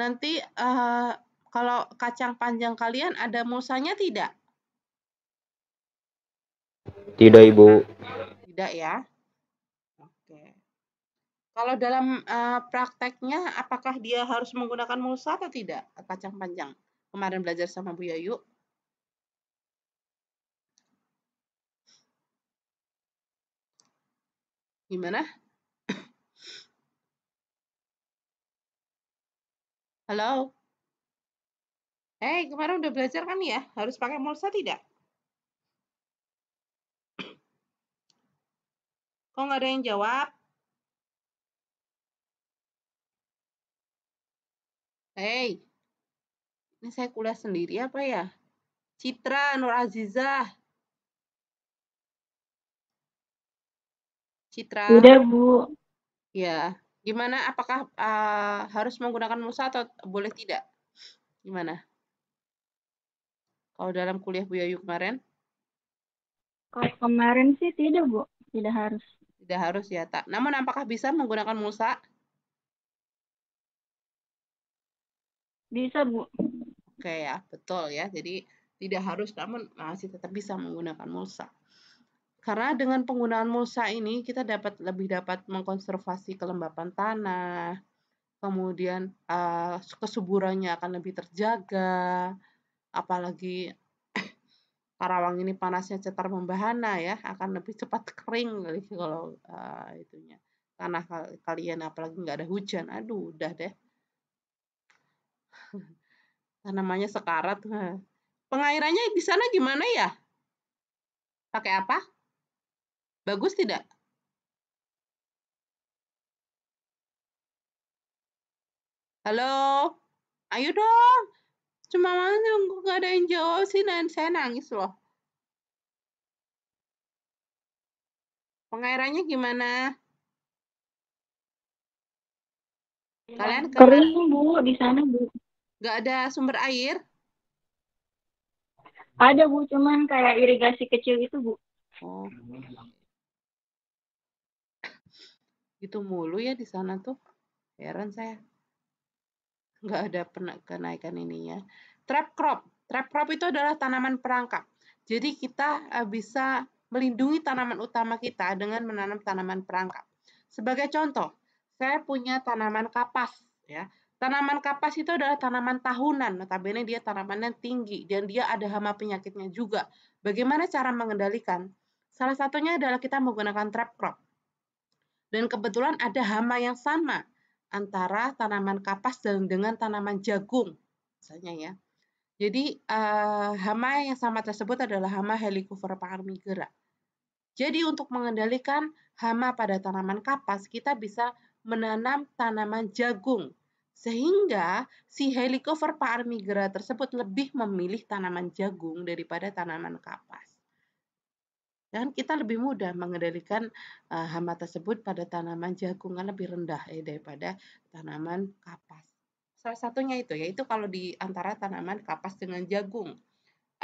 Nanti uh, kalau kacang panjang kalian ada mulsanya tidak? Tidak, Ibu. Tidak ya. Oke. Kalau dalam uh, prakteknya, apakah dia harus menggunakan mulsa atau tidak kacang panjang? kemarin belajar sama Bu Yayu. Gimana? Halo? Hei, kemarin udah belajar kan ya? Harus pakai mulsa tidak? Kok nggak ada yang jawab? Hei. Ini saya kuliah sendiri apa ya? Citra Nur Azizah. Citra. Udah, Bu. Ya. Gimana apakah uh, harus menggunakan Musa atau boleh tidak? Gimana? Kalau dalam kuliah Bu Yayu kemarin? Kalau kemarin sih tidak, Bu. Tidak harus. Tidak harus ya, tak. Namun apakah bisa menggunakan Musa? Bisa, Bu. Oke ya, betul ya. Jadi tidak harus namun masih tetap bisa menggunakan mulsa. Karena dengan penggunaan mulsa ini kita dapat lebih dapat mengkonservasi kelembapan tanah, kemudian uh, kesuburannya akan lebih terjaga, apalagi *coughs* Karawang ini panasnya cetar membahana ya, akan lebih cepat kering kalau uh, itunya tanah kalian apalagi nggak ada hujan, aduh udah deh Namanya sekarat. Pengairannya di sana gimana ya? Pakai apa? Bagus tidak? Halo? Ayo dong. Cuma mana nggak ada yang jawab sih, dan saya nangis loh. Pengairannya gimana? Kalian kering, Bu, di sana, Bu nggak ada sumber air? Ada Bu, cuman kayak irigasi kecil itu Bu. Oh. Gitu mulu ya di sana tuh. Heran saya. Nggak ada kenaikan ini ya. Trap crop. Trap crop itu adalah tanaman perangkap. Jadi kita eh, bisa melindungi tanaman utama kita dengan menanam tanaman perangkap. Sebagai contoh, saya punya tanaman kapas ya. Tanaman kapas itu adalah tanaman tahunan, notabene dia tanaman yang tinggi dan dia ada hama penyakitnya juga. Bagaimana cara mengendalikan? Salah satunya adalah kita menggunakan trap crop. Dan kebetulan ada hama yang sama antara tanaman kapas dan dengan tanaman jagung, misalnya ya. Jadi uh, hama yang sama tersebut adalah hama Helicover parmigera. Jadi untuk mengendalikan hama pada tanaman kapas, kita bisa menanam tanaman jagung sehingga si Helicover parmigra tersebut lebih memilih tanaman jagung daripada tanaman kapas. Dan kita lebih mudah mengendalikan uh, hama tersebut pada tanaman jagung yang lebih rendah eh, daripada tanaman kapas. Salah satunya itu yaitu kalau di antara tanaman kapas dengan jagung.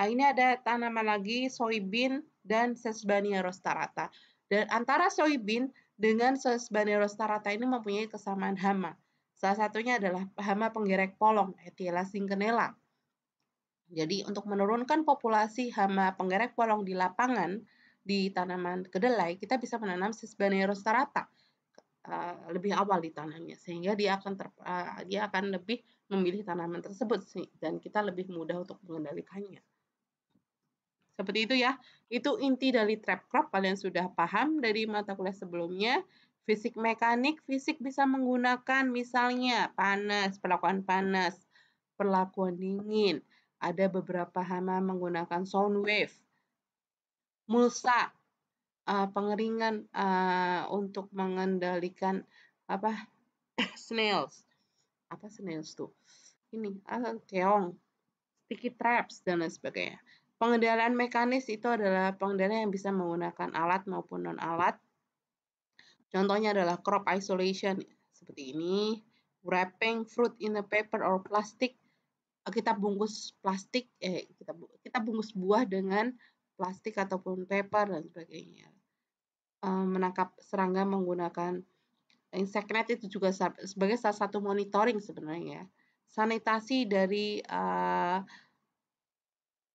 Nah, ini ada tanaman lagi soybean dan sesbania rostarata. Dan antara soybean dengan sesbania rostarata ini mempunyai kesamaan hama. Salah satunya adalah hama penggerek polong, Etiela singkenela. Jadi untuk menurunkan populasi hama penggerek polong di lapangan, di tanaman kedelai, kita bisa menanam Sisbanero serata eh, lebih awal di tanamnya sehingga dia akan ter, eh, dia akan lebih memilih tanaman tersebut sih dan kita lebih mudah untuk mengendalikannya. Seperti itu ya. Itu inti dari trap crop kalian sudah paham dari mata kuliah sebelumnya. Fisik mekanik, fisik bisa menggunakan misalnya panas, perlakuan panas, perlakuan dingin. Ada beberapa hama menggunakan sound wave. Mulsa, eh, pengeringan eh, untuk mengendalikan apa *laughs* snails. Apa snails tuh? Ini, uh, keong, sticky traps, dan lain sebagainya. Pengendalian mekanis itu adalah pengendalian yang bisa menggunakan alat maupun non-alat. Contohnya adalah crop isolation seperti ini, wrapping fruit in a paper or plastic. Kita bungkus plastik, eh kita kita bungkus buah dengan plastik ataupun paper dan sebagainya. Eh, menangkap serangga menggunakan insect net itu juga sebagai salah satu monitoring sebenarnya. Sanitasi dari uh,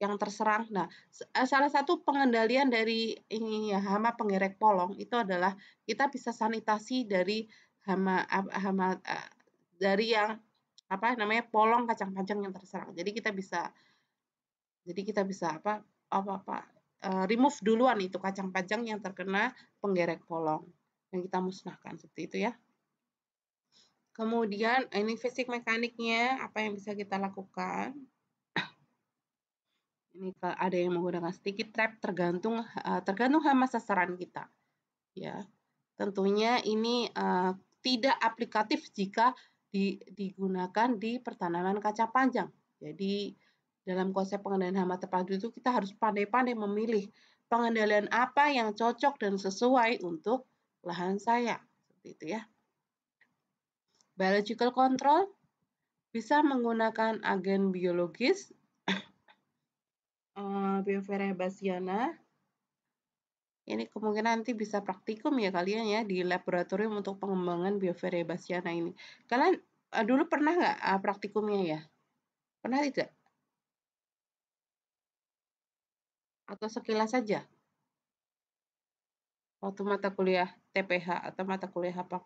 yang terserang. Nah, eh, salah satu pengendalian dari ini ya, hama penggerek polong itu adalah kita bisa sanitasi dari hama hama eh, dari yang apa namanya polong kacang panjang yang terserang. Jadi kita bisa jadi kita bisa apa apa apa eh, remove duluan itu kacang panjang yang terkena penggerek polong yang kita musnahkan seperti itu ya. Kemudian ini fisik mekaniknya apa yang bisa kita lakukan? Ini ada yang menggunakan sticky trap tergantung uh, tergantung hama sasaran kita. Ya. Tentunya ini uh, tidak aplikatif jika di, digunakan di pertanaman kaca panjang. Jadi dalam konsep pengendalian hama terpadu itu kita harus pandai-pandai memilih pengendalian apa yang cocok dan sesuai untuk lahan saya. Seperti itu ya. Biological control bisa menggunakan agen biologis eee, eh, basiana. Ini kemungkinan nanti bisa praktikum ya kalian ya di laboratorium untuk pengembangan Bioferia basiana ini. Kalian uh, dulu pernah nggak uh, praktikumnya ya? Pernah tidak? Atau sekilas saja? Waktu mata kuliah TPH atau mata kuliah apa?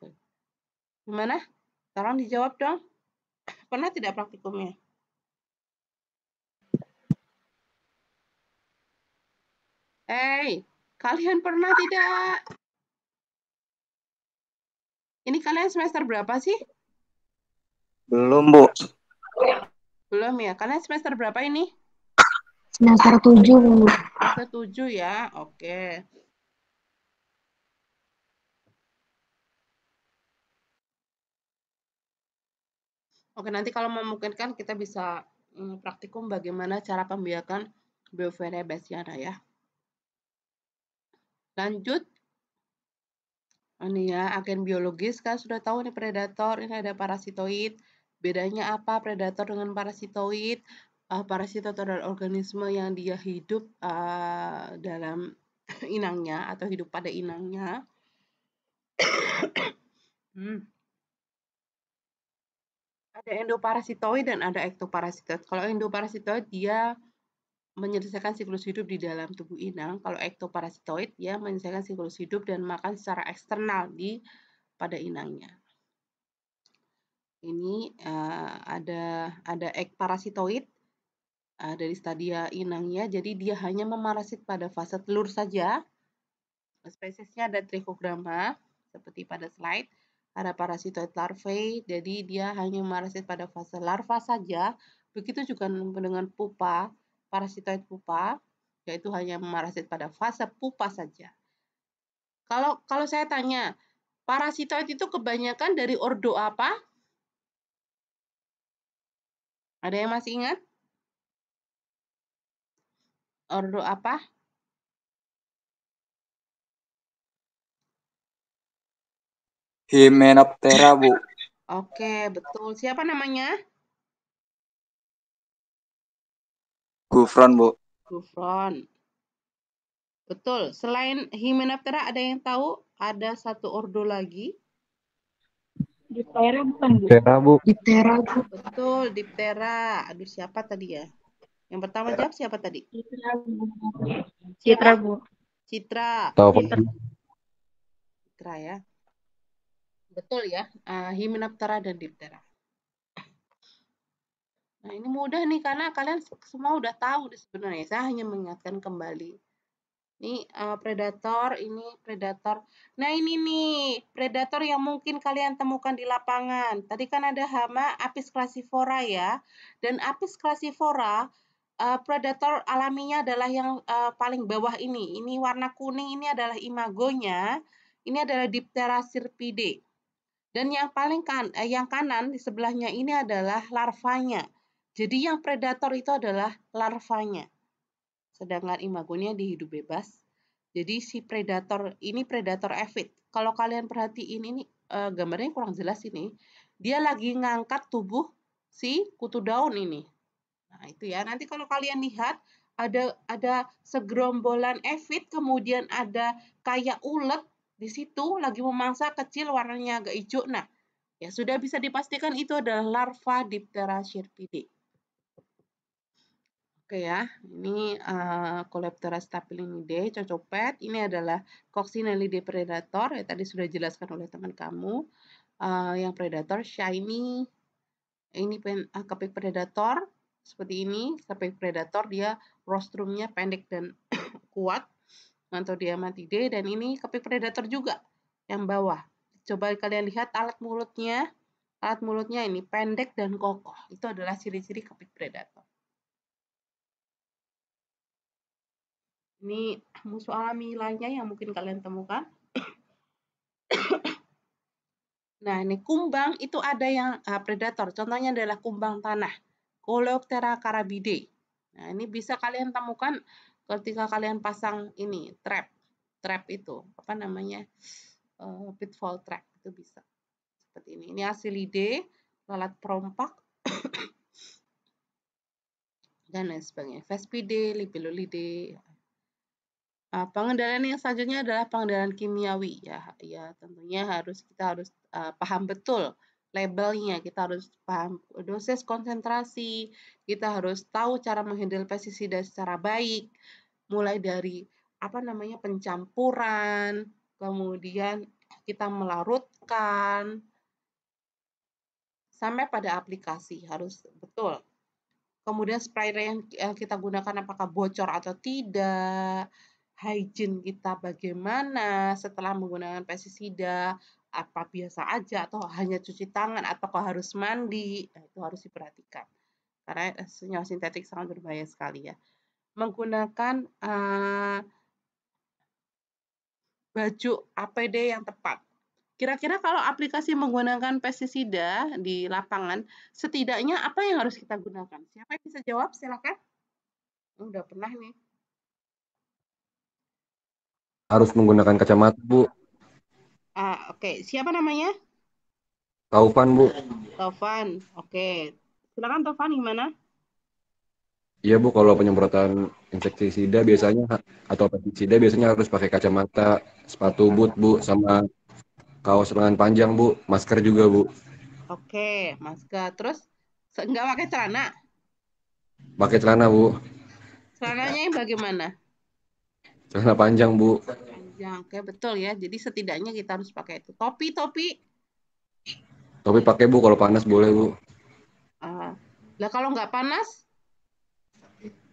Gimana? Tolong dijawab dong. *coughs* Pernah tidak praktikumnya? Hei, kalian pernah tidak? Ini kalian semester berapa sih? Belum, Bu. Belum ya? Kalian semester berapa ini? Semester tujuh. Bu. Semester 7 ya, oke. Oke, nanti kalau memungkinkan kita bisa eh, praktikum bagaimana cara pembiakan biofera Basiana ya. Lanjut. Ini ya, agen biologis kan sudah tahu nih predator, ini ada parasitoid. Bedanya apa predator dengan parasitoid? Uh, parasitoid adalah organisme yang dia hidup uh, dalam *coughs* inangnya atau hidup pada inangnya. *coughs* hmm. Ada endoparasitoid dan ada ektoparasitoid. Kalau endoparasitoid dia menyelesaikan siklus hidup di dalam tubuh inang. Kalau ektoparasitoid ya menyelesaikan siklus hidup dan makan secara eksternal di pada inangnya. Ini uh, ada ada ektoparasitoid uh, eh, dari stadia inangnya. Jadi dia hanya memarasit pada fase telur saja. Spesiesnya ada trichogramma seperti pada slide. Ada parasitoid larvae, jadi dia hanya memarasit pada fase larva saja. Begitu juga dengan pupa parasitoid pupa, yaitu hanya parasit pada fase pupa saja. Kalau kalau saya tanya, parasitoid itu kebanyakan dari ordo apa? Ada yang masih ingat? Ordo apa? Hymenoptera, Bu. Oke, betul. Siapa namanya? Gufron, Bu. Gufron. Betul. Selain Hymenoptera ada yang tahu ada satu ordo lagi? Diptera bukan, Bu. Diptera, Bu. Diptera, Bu. Betul, Diptera. Aduh, siapa tadi ya? Yang pertama jawab siapa tadi? Citra, Bu. Citra, Bu. Citra. Citra. Citra ya. Betul ya, uh, eh, Hymenoptera dan Diptera. Nah, ini mudah nih karena kalian semua udah tahu sebenarnya. Saya hanya mengingatkan kembali. Ini uh, predator, ini predator. Nah, ini nih predator yang mungkin kalian temukan di lapangan. Tadi kan ada hama Apis crassifora ya. Dan Apis crassifora uh, eh, predator alaminya adalah yang uh, paling bawah ini. Ini warna kuning ini adalah imagonya. Ini adalah Diptera sirpide. Dan yang paling kan eh, yang kanan di sebelahnya ini adalah larvanya. Jadi yang predator itu adalah larvanya. Sedangkan imagonya di hidup bebas. Jadi si predator ini predator aphid. Kalau kalian perhatiin ini uh, gambarnya kurang jelas ini, dia lagi ngangkat tubuh si kutu daun ini. Nah, itu ya. Nanti kalau kalian lihat ada ada segerombolan aphid, kemudian ada kayak ulet di situ lagi memangsa kecil warnanya agak hijau. Nah, ya sudah bisa dipastikan itu adalah larva Diptera syrpidae. Oke ya, ini uh, Coleoptera cocok cocopet. Ini adalah coccinellidae predator, ya tadi sudah dijelaskan oleh teman kamu. Uh, yang predator shiny, ini pen, uh, kepik predator, seperti ini. Kepik predator dia rostrumnya pendek dan *clears throat* kuat, atau deh. Dan ini kepik predator juga, yang bawah. Coba kalian lihat alat mulutnya. Alat mulutnya ini pendek dan kokoh. Itu adalah ciri-ciri kepik predator. Ini musuh *clears throat* alami lainnya yang mungkin kalian temukan. *clears throat* nah, ini kumbang itu ada yang uh, predator. Contohnya adalah kumbang tanah, Coleoptera carabidae. Nah, ini bisa kalian temukan ketika kalian pasang ini trap. Trap itu apa namanya? Uh, pitfall trap itu bisa. Seperti ini. Ini asilide, lalat perompak. *clears throat* dan lain sebagainya. Vespidae, Libellulide, Nah, pengendalian yang selanjutnya adalah pengendalian kimiawi ya. Ya tentunya harus kita harus uh, paham betul labelnya, kita harus paham dosis konsentrasi, kita harus tahu cara menghandle pestisida secara baik, mulai dari apa namanya pencampuran, kemudian kita melarutkan sampai pada aplikasi harus betul. Kemudian sprayer yang kita gunakan apakah bocor atau tidak, hygiene kita bagaimana setelah menggunakan pestisida, apa biasa aja atau hanya cuci tangan atau kok harus mandi, nah, itu harus diperhatikan. Karena eh, senyawa sintetik sangat berbahaya sekali ya. Menggunakan uh, baju APD yang tepat. Kira-kira kalau aplikasi menggunakan pestisida di lapangan, setidaknya apa yang harus kita gunakan? Siapa yang bisa jawab? Silakan. Udah pernah nih harus menggunakan kacamata, Bu. Ah, oke. Okay. Siapa namanya? Taufan, Bu. Taufan. Oke. Okay. Silakan Taufan gimana? Iya, Bu, kalau penyemprotan insektisida biasanya atau pestisida biasanya harus pakai kacamata, sepatu boot, Bu, sama kaos lengan panjang, Bu, masker juga, Bu. Oke, masker. Terus enggak pakai celana? Pakai celana, Bu. Celananya yang bagaimana? celana panjang bu panjang oke betul ya jadi setidaknya kita harus pakai itu topi topi topi pakai bu kalau panas boleh bu uh, lah kalau nggak panas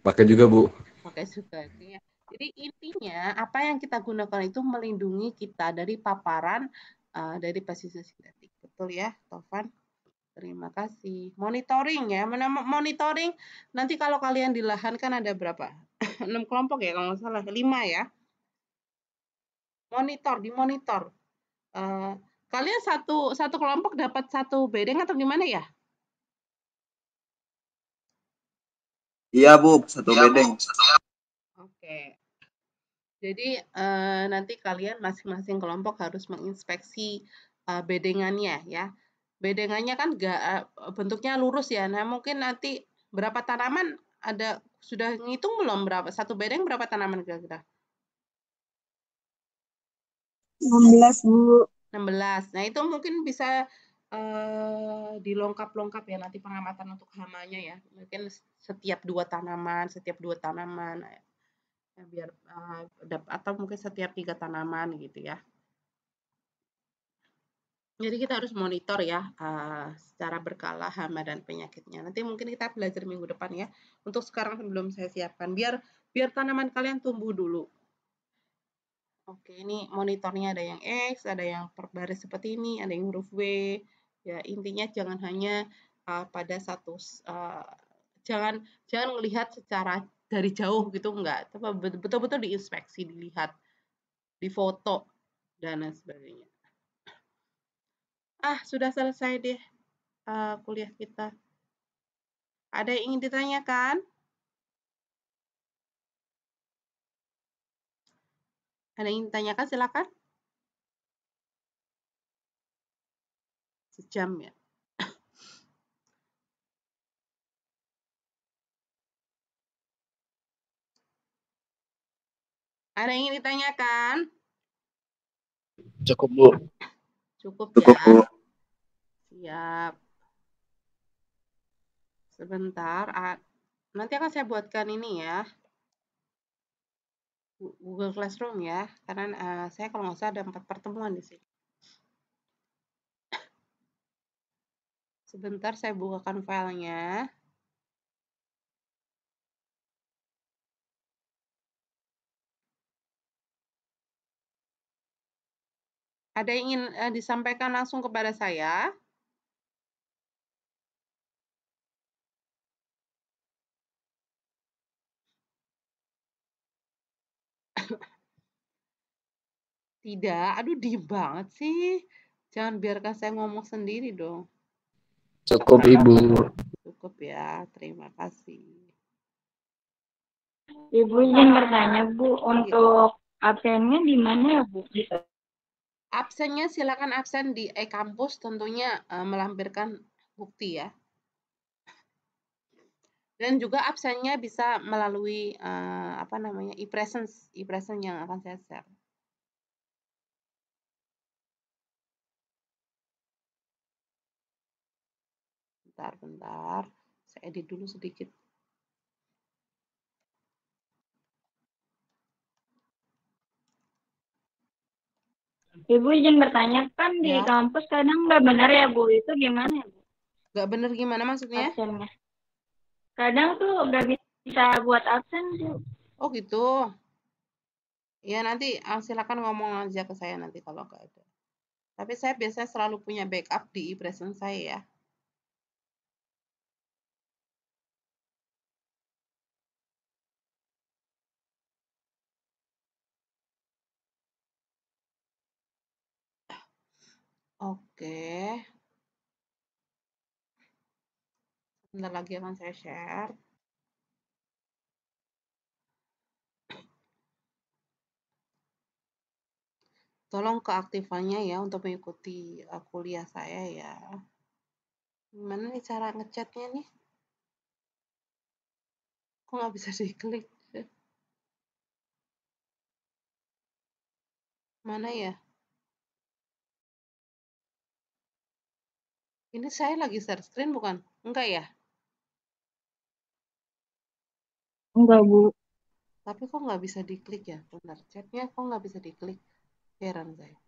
pakai juga bu pakai juga ya. jadi intinya apa yang kita gunakan itu melindungi kita dari paparan uh, dari pestisida sintetik betul ya Tovan Terima kasih. Monitoring ya, monitoring. Nanti kalau kalian di lahan kan ada berapa? enam kelompok ya kalau nggak salah lima ya monitor dimonitor uh, kalian satu satu kelompok dapat satu bedeng atau gimana ya iya bu satu iya, bedeng oke okay. jadi uh, nanti kalian masing-masing kelompok harus menginspeksi uh, bedengannya ya bedengannya kan gak bentuknya lurus ya. Nah, mungkin nanti berapa tanaman ada sudah ngitung belum berapa? Satu bedeng berapa tanaman kira-kira? 16, Bu. 16. Nah, itu mungkin bisa uh, dilongkap-longkap ya nanti pengamatan untuk hamanya ya. Mungkin setiap dua tanaman, setiap dua tanaman ya, biar uh, atau mungkin setiap tiga tanaman gitu ya. Jadi kita harus monitor ya uh, secara berkala hama dan penyakitnya. Nanti mungkin kita belajar minggu depan ya. Untuk sekarang sebelum saya siapkan, biar biar tanaman kalian tumbuh dulu. Oke, ini monitornya ada yang X, ada yang perbaris seperti ini, ada yang huruf W. Ya intinya jangan hanya uh, pada satu, uh, jangan jangan melihat secara dari jauh gitu enggak, tapi betul-betul diinspeksi, dilihat, difoto dan lain sebagainya. Ah, sudah selesai deh uh, kuliah kita. Ada yang ingin ditanyakan? Ada yang ingin ditanyakan? Silakan. Sejam ya. Ada yang ingin ditanyakan? Cukup, Bu. Cukup, ya. Cukup ya. Bu. Siap. Sebentar, nanti akan saya buatkan ini ya. Google Classroom ya, karena uh, saya kalau nggak salah ada empat pertemuan di sini. *coughs* Sebentar saya bukakan filenya. Ada yang ingin eh, disampaikan langsung kepada saya? Tidak, aduh di banget sih. Jangan biarkan saya ngomong sendiri dong. Cukup Ibu. Cukup ya, terima kasih. Ibu ingin bertanya Bu, iya. untuk absennya di mana ya Bu? Absennya silakan absen di e-kampus tentunya uh, melampirkan bukti ya. Dan juga absennya bisa melalui uh, apa namanya e-presence, e-presence yang akan saya share. bentar bentar saya edit dulu sedikit Ibu izin bertanya, kan ya. di kampus kadang nggak benar ya Bu, itu gimana ya Bu? Nggak benar gimana maksudnya? Absennya. Kadang tuh nggak bisa buat absen Bu. Oh gitu. Ya nanti ah, silakan ngomong aja ke saya nanti kalau nggak ada. Tapi saya biasanya selalu punya backup di e-present saya ya. Oke. Sebentar lagi akan saya share. Tolong keaktifannya ya untuk mengikuti uh, kuliah saya ya. Gimana nih cara ngechatnya nih? Kok nggak bisa *laughs* diklik? Mana ya? Ini saya lagi share screen bukan? Enggak ya? Enggak, Bu. Tapi kok nggak bisa diklik ya? Benar, chatnya kok nggak bisa diklik? Heran saya.